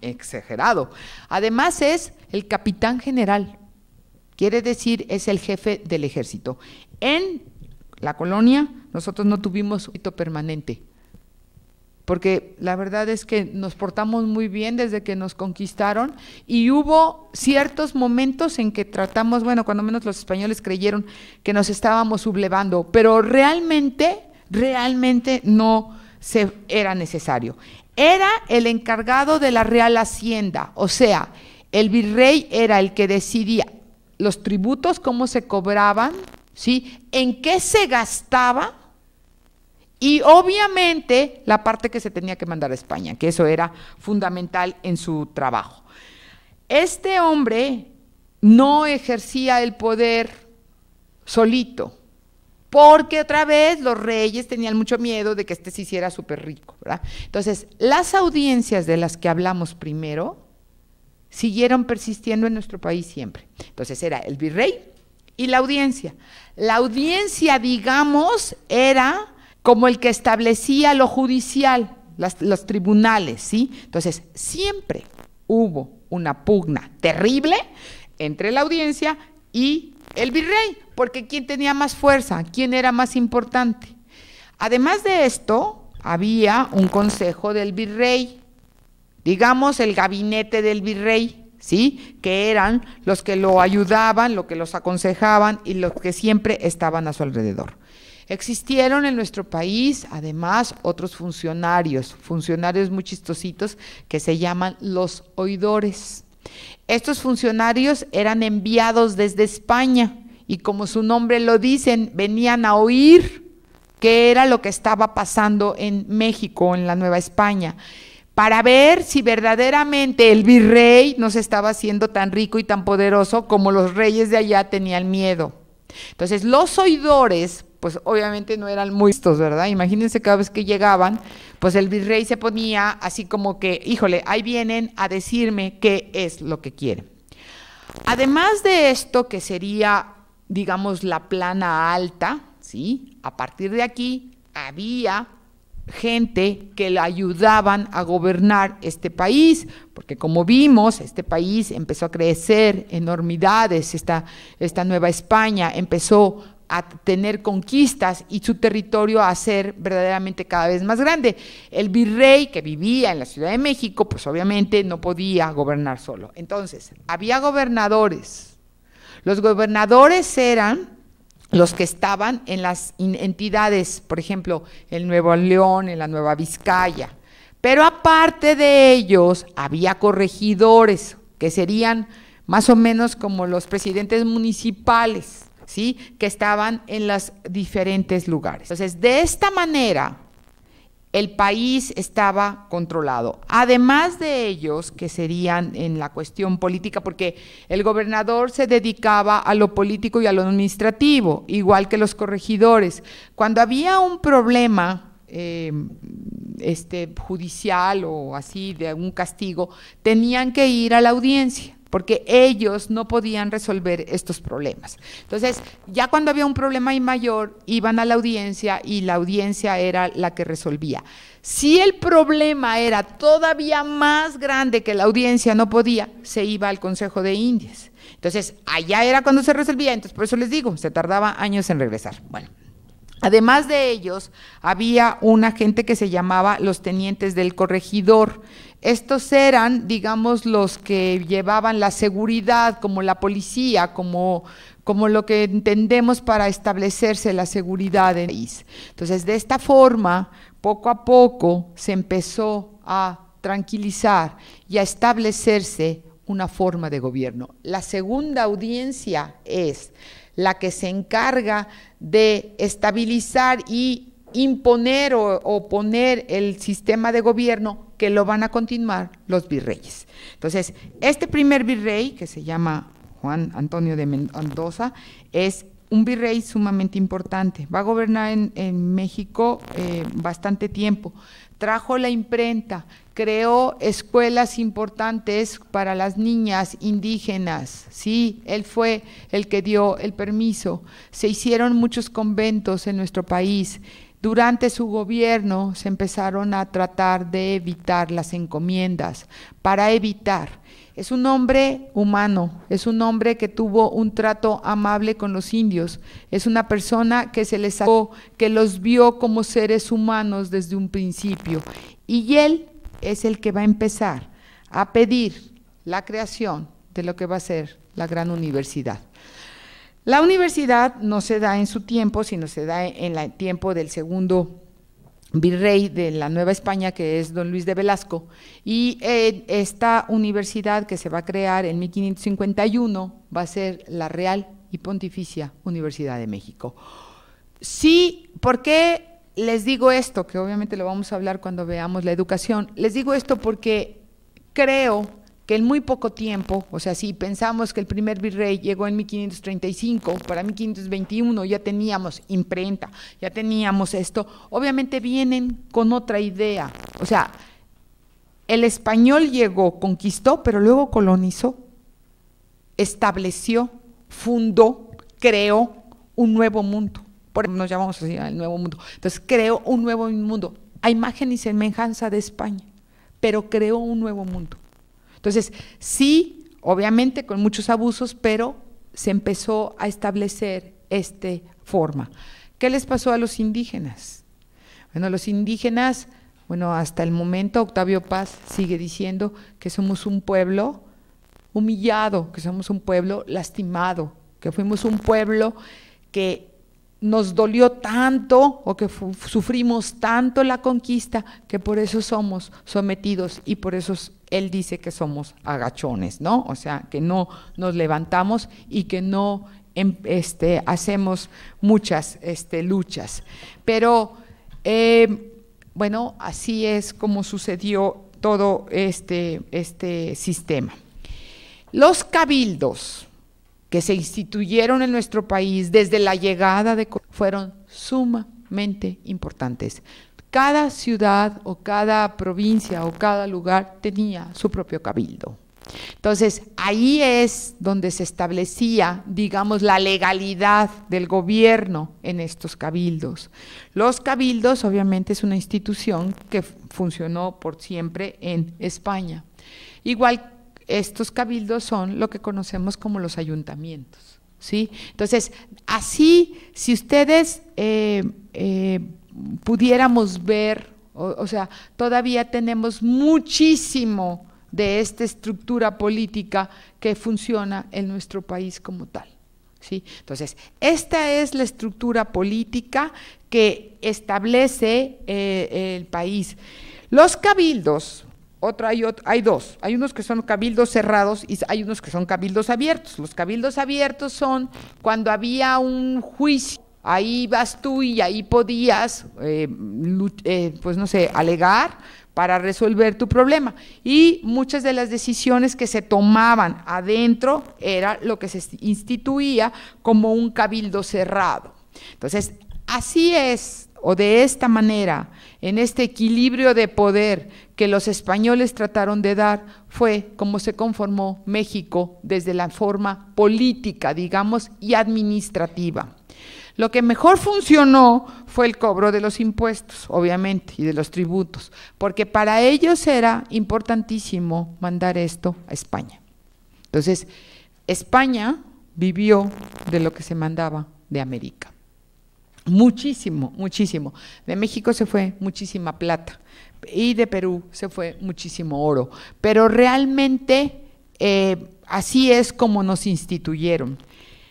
S1: exagerado. Además es el capitán general. Quiere decir, es el jefe del ejército en la colonia nosotros no tuvimos hito permanente, porque la verdad es que nos portamos muy bien desde que nos conquistaron y hubo ciertos momentos en que tratamos, bueno, cuando menos los españoles creyeron que nos estábamos sublevando, pero realmente, realmente no se, era necesario. Era el encargado de la Real Hacienda, o sea, el virrey era el que decidía los tributos, cómo se cobraban, en qué se gastaba y obviamente la parte que se tenía que mandar a España, que eso era fundamental en su trabajo. Este hombre no ejercía el poder solito, porque otra vez los reyes tenían mucho miedo de que este se hiciera súper rico, Entonces, las audiencias de las que hablamos primero siguieron persistiendo en nuestro país siempre. Entonces era el virrey, y la audiencia. La audiencia, digamos, era como el que establecía lo judicial, los tribunales, ¿sí? Entonces, siempre hubo una pugna terrible entre la audiencia y el virrey, porque quién tenía más fuerza, quién era más importante. Además de esto, había un consejo del virrey, digamos el gabinete del virrey, ¿sí? Que eran los que lo ayudaban, los que los aconsejaban y los que siempre estaban a su alrededor. Existieron en nuestro país, además, otros funcionarios, funcionarios muy chistositos que se llaman los oidores. Estos funcionarios eran enviados desde España y como su nombre lo dicen, venían a oír qué era lo que estaba pasando en México, en la Nueva España para ver si verdaderamente el virrey no se estaba haciendo tan rico y tan poderoso como los reyes de allá tenían miedo. Entonces los oidores, pues obviamente no eran muy ¿verdad? Imagínense cada vez que llegaban, pues el virrey se ponía así como que, híjole, ahí vienen a decirme qué es lo que quieren. Además de esto, que sería, digamos, la plana alta, ¿sí? A partir de aquí había gente que la ayudaban a gobernar este país, porque como vimos, este país empezó a crecer enormidades, esta, esta Nueva España empezó a tener conquistas y su territorio a ser verdaderamente cada vez más grande. El virrey que vivía en la Ciudad de México, pues obviamente no podía gobernar solo. Entonces, había gobernadores. Los gobernadores eran los que estaban en las entidades, por ejemplo, el Nuevo León, en la Nueva Vizcaya. Pero aparte de ellos, había corregidores, que serían más o menos como los presidentes municipales, ¿sí? Que estaban en los diferentes lugares. Entonces, de esta manera, el país estaba controlado. Además de ellos, que serían en la cuestión política, porque el gobernador se dedicaba a lo político y a lo administrativo, igual que los corregidores. Cuando había un problema eh, este, judicial o así, de algún castigo, tenían que ir a la audiencia porque ellos no podían resolver estos problemas. Entonces, ya cuando había un problema mayor, iban a la audiencia y la audiencia era la que resolvía. Si el problema era todavía más grande que la audiencia no podía, se iba al Consejo de Indias. Entonces, allá era cuando se resolvía, entonces por eso les digo, se tardaba años en regresar. Bueno, Además de ellos, había una gente que se llamaba los tenientes del corregidor, estos eran, digamos, los que llevaban la seguridad, como la policía, como, como lo que entendemos para establecerse la seguridad en el país. Entonces, de esta forma, poco a poco se empezó a tranquilizar y a establecerse una forma de gobierno. La segunda audiencia es la que se encarga de estabilizar y imponer o, oponer el sistema de gobierno que lo van a continuar los virreyes. Entonces, este primer virrey, que se llama Juan Antonio de Mendoza, es un virrey sumamente importante. Va a gobernar en, México eh, bastante tiempo. Trajo la imprenta, creó escuelas importantes para las niñas indígenas. Sí, él fue el que dio el permiso. Se hicieron muchos conventos en nuestro país. Durante su gobierno se empezaron a tratar de evitar las encomiendas, para evitar. Es un hombre humano, es un hombre que tuvo un trato amable con los indios, es una persona que se les sacó, que los vio como seres humanos desde un principio. Y él es el que va a empezar a pedir la creación de lo que va a ser la gran universidad. La universidad no se da en su tiempo, sino se da en el tiempo del segundo virrey de la Nueva España, que es don Luis de Velasco, y eh, esta universidad que se va a crear en 1551 va a ser la Real y Pontificia Universidad de México. Sí, ¿por qué les digo esto? Que obviamente lo vamos a hablar cuando veamos la educación. Les digo esto porque creo que en muy poco tiempo, o sea, si pensamos que el primer virrey llegó en 1535, para 1521 ya teníamos imprenta, ya teníamos esto, obviamente vienen con otra idea. O sea, el español llegó, conquistó, pero luego colonizó, estableció, fundó, creó un nuevo mundo. Por eso nos llamamos así, el nuevo mundo. Entonces, creó un nuevo mundo, a imagen y semejanza de España, pero creó un nuevo mundo. Entonces, sí, obviamente con muchos abusos, pero se empezó a establecer esta forma. ¿Qué les pasó a los indígenas? Bueno, los indígenas, bueno, hasta el momento Octavio Paz sigue diciendo que somos un pueblo humillado, que somos un pueblo lastimado, que fuimos un pueblo que nos dolió tanto o que sufrimos tanto la conquista que por eso somos sometidos y por eso él dice que somos agachones, ¿no? O sea, que no nos levantamos y que no em, este, hacemos muchas este, luchas. Pero eh, bueno, así es como sucedió todo este, este sistema. Los cabildos que se instituyeron en nuestro país desde la llegada de fueron sumamente importantes cada ciudad o cada provincia o cada lugar tenía su propio cabildo. Entonces, ahí es donde se establecía, digamos, la legalidad del gobierno en estos cabildos. Los cabildos, obviamente, es una institución que funcionó por siempre en España. Igual, estos cabildos son lo que conocemos como los ayuntamientos. ¿sí? Entonces, así, si ustedes eh, eh, pudiéramos ver, o, sea, todavía tenemos muchísimo de esta estructura política que funciona en nuestro país como tal. ¿sí? Entonces, esta es la estructura política que establece eh, el país. Los cabildos, otra hay dos, hay unos que son cabildos cerrados y hay unos que son cabildos abiertos. Los cabildos abiertos son cuando había un juicio Ahí vas tú y ahí podías, eh, eh, pues no sé, alegar para resolver tu problema. Y muchas de las decisiones que se tomaban adentro era lo que se instituía como un cabildo cerrado. Entonces, así es, o de esta manera, en este equilibrio de poder que los españoles trataron de dar, fue como se conformó México desde la forma política, digamos, y administrativa. Lo que mejor funcionó fue el cobro de los impuestos, obviamente, y de los tributos, porque para ellos era importantísimo mandar esto a España. Entonces, España vivió de lo que se mandaba de América. Muchísimo, muchísimo. De México se fue muchísima plata y de Perú se fue muchísimo oro, pero realmente eh, así es como nos instituyeron.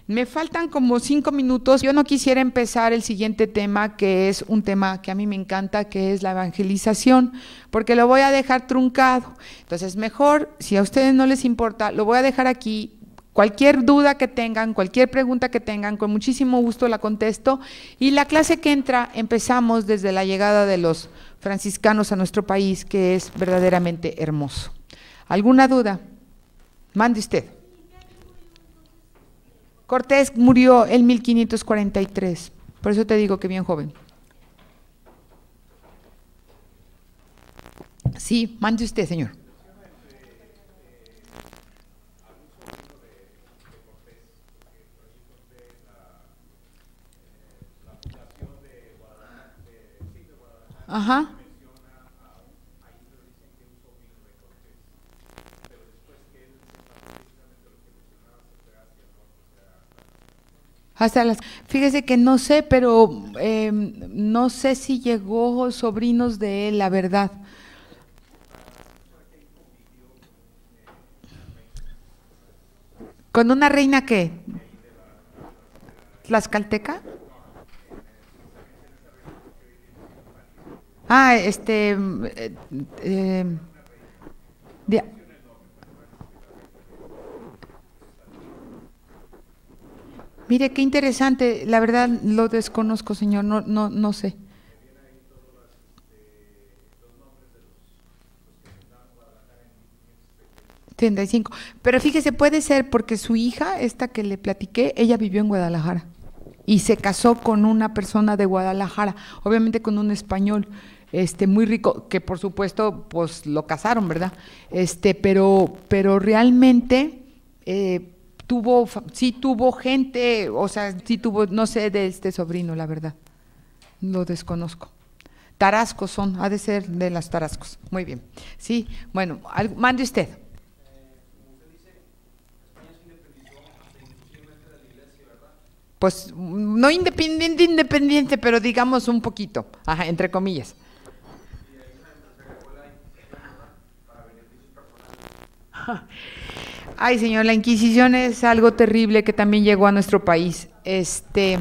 S1: Me faltan como cinco minutos. Yo no quisiera empezar el siguiente tema, que es un tema que a mí me encanta, que es la evangelización, porque lo voy a dejar truncado. Entonces, mejor, si a ustedes no les importa, lo voy a dejar aquí Cualquier duda que tengan, cualquier pregunta que tengan, con muchísimo gusto la contesto. Y la clase que entra empezamos desde la llegada de los franciscanos a nuestro país, que es verdaderamente hermoso. ¿Alguna duda? Mande usted. Cortés murió en 1543, por eso te digo que bien joven. Sí, mande usted, señor. ¿Se llama el de algún código de Cortés? Porque el código Cortés es la fundación de Guadalajara, el título de Guadalajara. Ajá. Hasta las. Fíjese que no sé, pero em, no sé si llegó sobrinos de él, la verdad. ¿Con una reina qué? ¿Tlaxcalteca? Ah, este. Em, eh, eh, Mire, qué interesante, la verdad lo desconozco, señor, no, no, no sé. 35, Pero fíjese, puede ser porque su hija, esta que le platiqué, ella vivió en Guadalajara y se casó con una persona de Guadalajara, obviamente con un español, este muy rico, que por supuesto pues lo casaron, ¿verdad? Este, pero pero realmente eh, tuvo, sí tuvo gente, o sea, si tuvo, no sé de este sobrino, la verdad, lo desconozco. Tarascos son, ha de ser de las Tarascos. Muy bien. Sí, bueno, mande usted. Pues no independiente, independiente, pero digamos un poquito, ajá, entre comillas. Ay, señor, la Inquisición es algo terrible que también llegó a nuestro país. Este,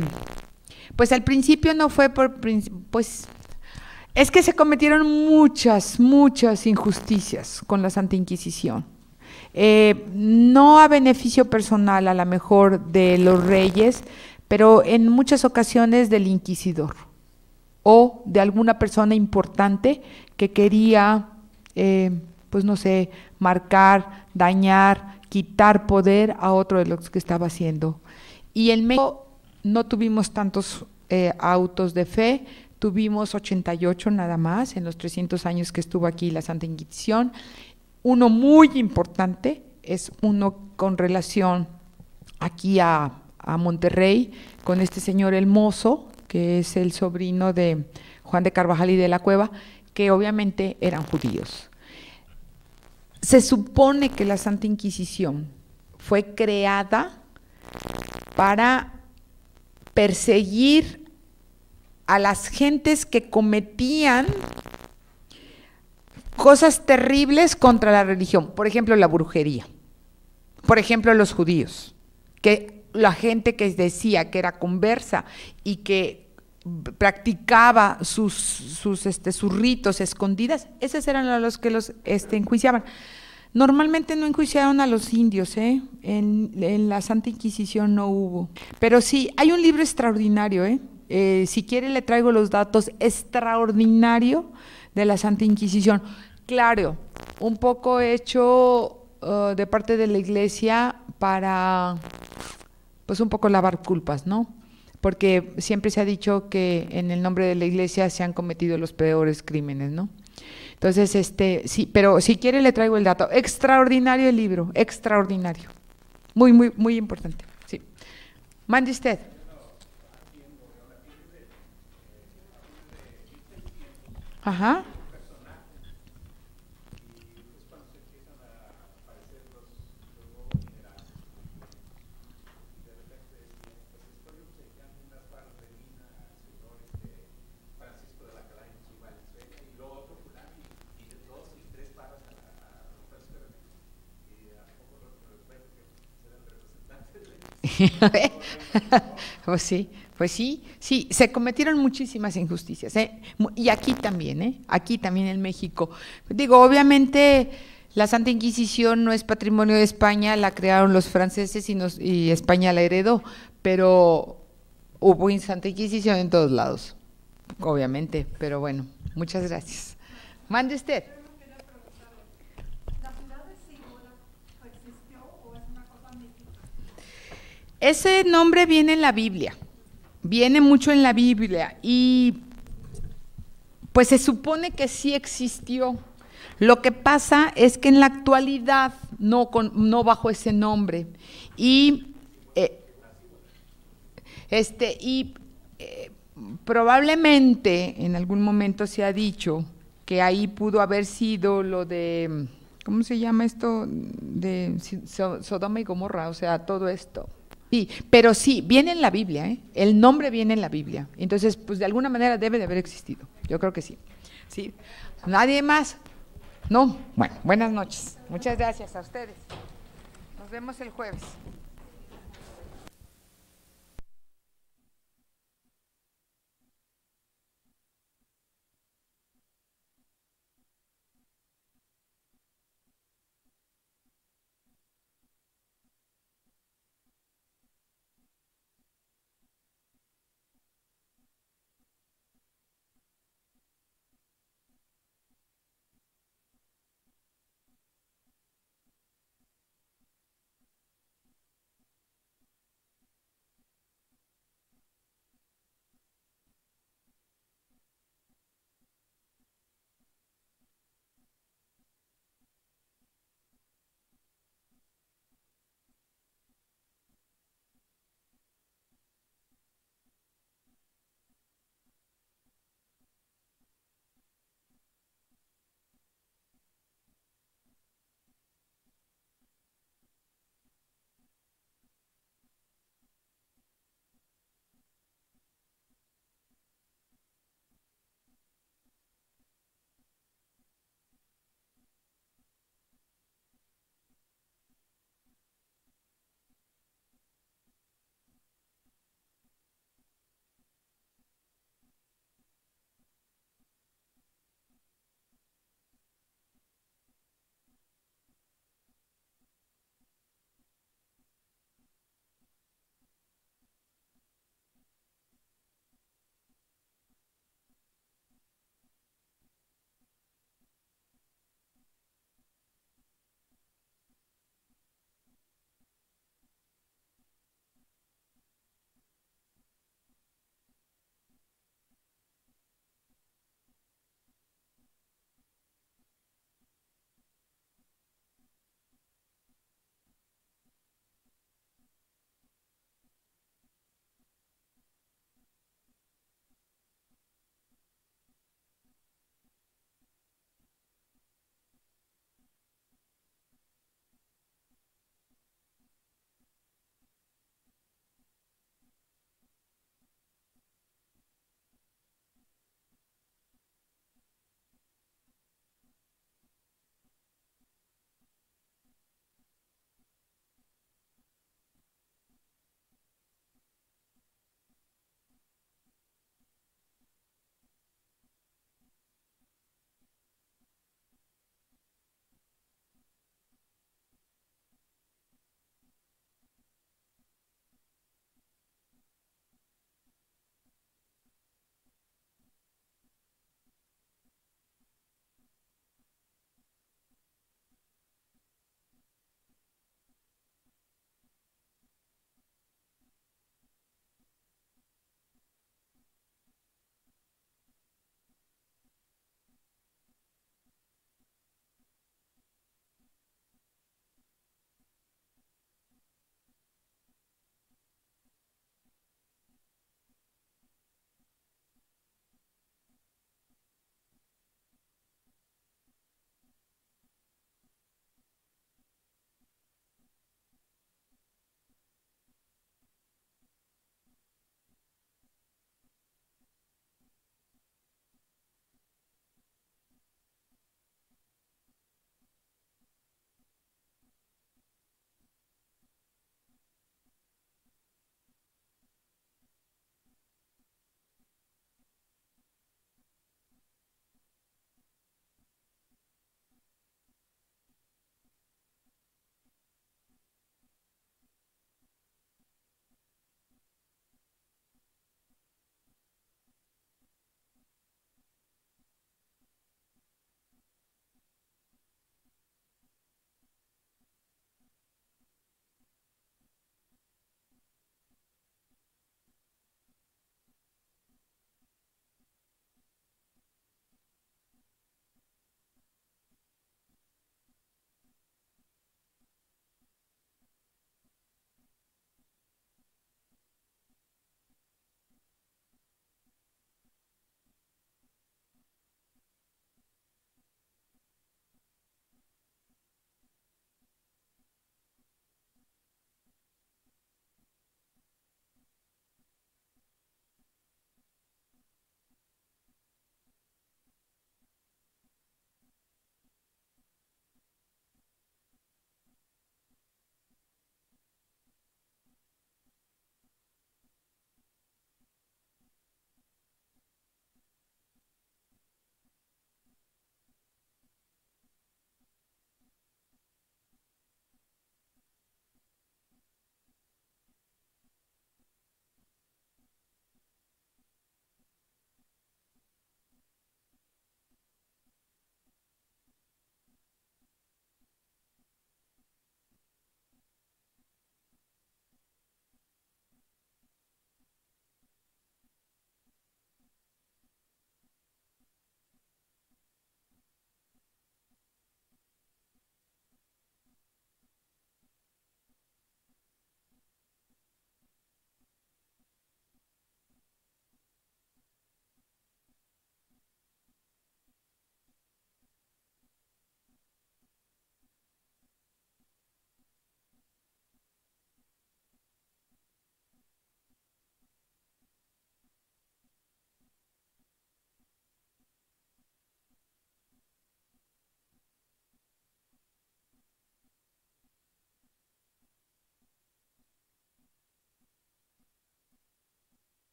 S1: pues al principio no fue por, pues, es que se cometieron muchas, muchas injusticias con la Santa Inquisición. Eh, no a beneficio personal, a lo mejor, de los reyes, pero en muchas ocasiones del inquisidor o de alguna persona importante que quería, eh, pues no sé, marcar, dañar, quitar poder a otro de los que estaba haciendo. Y en México no tuvimos tantos eh, autos de fe, tuvimos 88 nada más en los 300 años que estuvo aquí la Santa Inquisición. Uno muy importante es uno con relación aquí a Monterrey, con este señor El Mozo, que es el sobrino de Juan de Carvajal y de la Cueva, que obviamente eran judíos se supone que la Santa Inquisición fue creada para perseguir a las gentes que cometían cosas terribles contra la religión, por ejemplo la brujería, por ejemplo los judíos, que la gente que decía que era conversa y que practicaba sus, sus, este, sus ritos escondidas, esos eran los que los este, enjuiciaban. Normalmente no enjuiciaron a los indios, ¿eh? en, la Santa Inquisición no hubo. Pero sí, hay un libro extraordinario, ¿eh? Eh, si quiere le traigo los datos, extraordinario de la Santa Inquisición. Claro, un poco hecho uh, de parte de la iglesia para, pues un poco lavar culpas, ¿no? porque siempre se ha dicho que en el nombre de la iglesia se han cometido los peores crímenes, ¿no? Entonces, este, sí, pero si quiere le traigo el dato. Extraordinario el libro, extraordinario. Muy, muy, muy importante. Sí. Mande usted. Ajá. pues sí, pues sí, sí, se cometieron muchísimas injusticias. ¿eh? Y aquí también, ¿eh? aquí también en México. Digo, obviamente la Santa Inquisición no es patrimonio de España, la crearon los franceses y, y España la heredó, pero hubo Santa Inquisición en todos lados, obviamente. Pero bueno, muchas gracias. Mande usted. Ese nombre viene en la Biblia, viene mucho en la Biblia y pues se supone que sí existió. Lo que pasa es que en la actualidad no, no bajo ese nombre. Y, eh, este, y eh, probablemente en algún momento se ha dicho que ahí pudo haber sido lo de, ¿cómo se llama esto? De Sodoma y Gomorra, o sea, todo esto. Sí, pero sí, viene en la Biblia, ¿eh? el nombre viene en la Biblia. Entonces, pues de alguna manera debe de haber existido. Yo creo que sí. ¿Sí? ¿Nadie más? No. Bueno, buenas noches. Muchas gracias a ustedes. Nos vemos el jueves.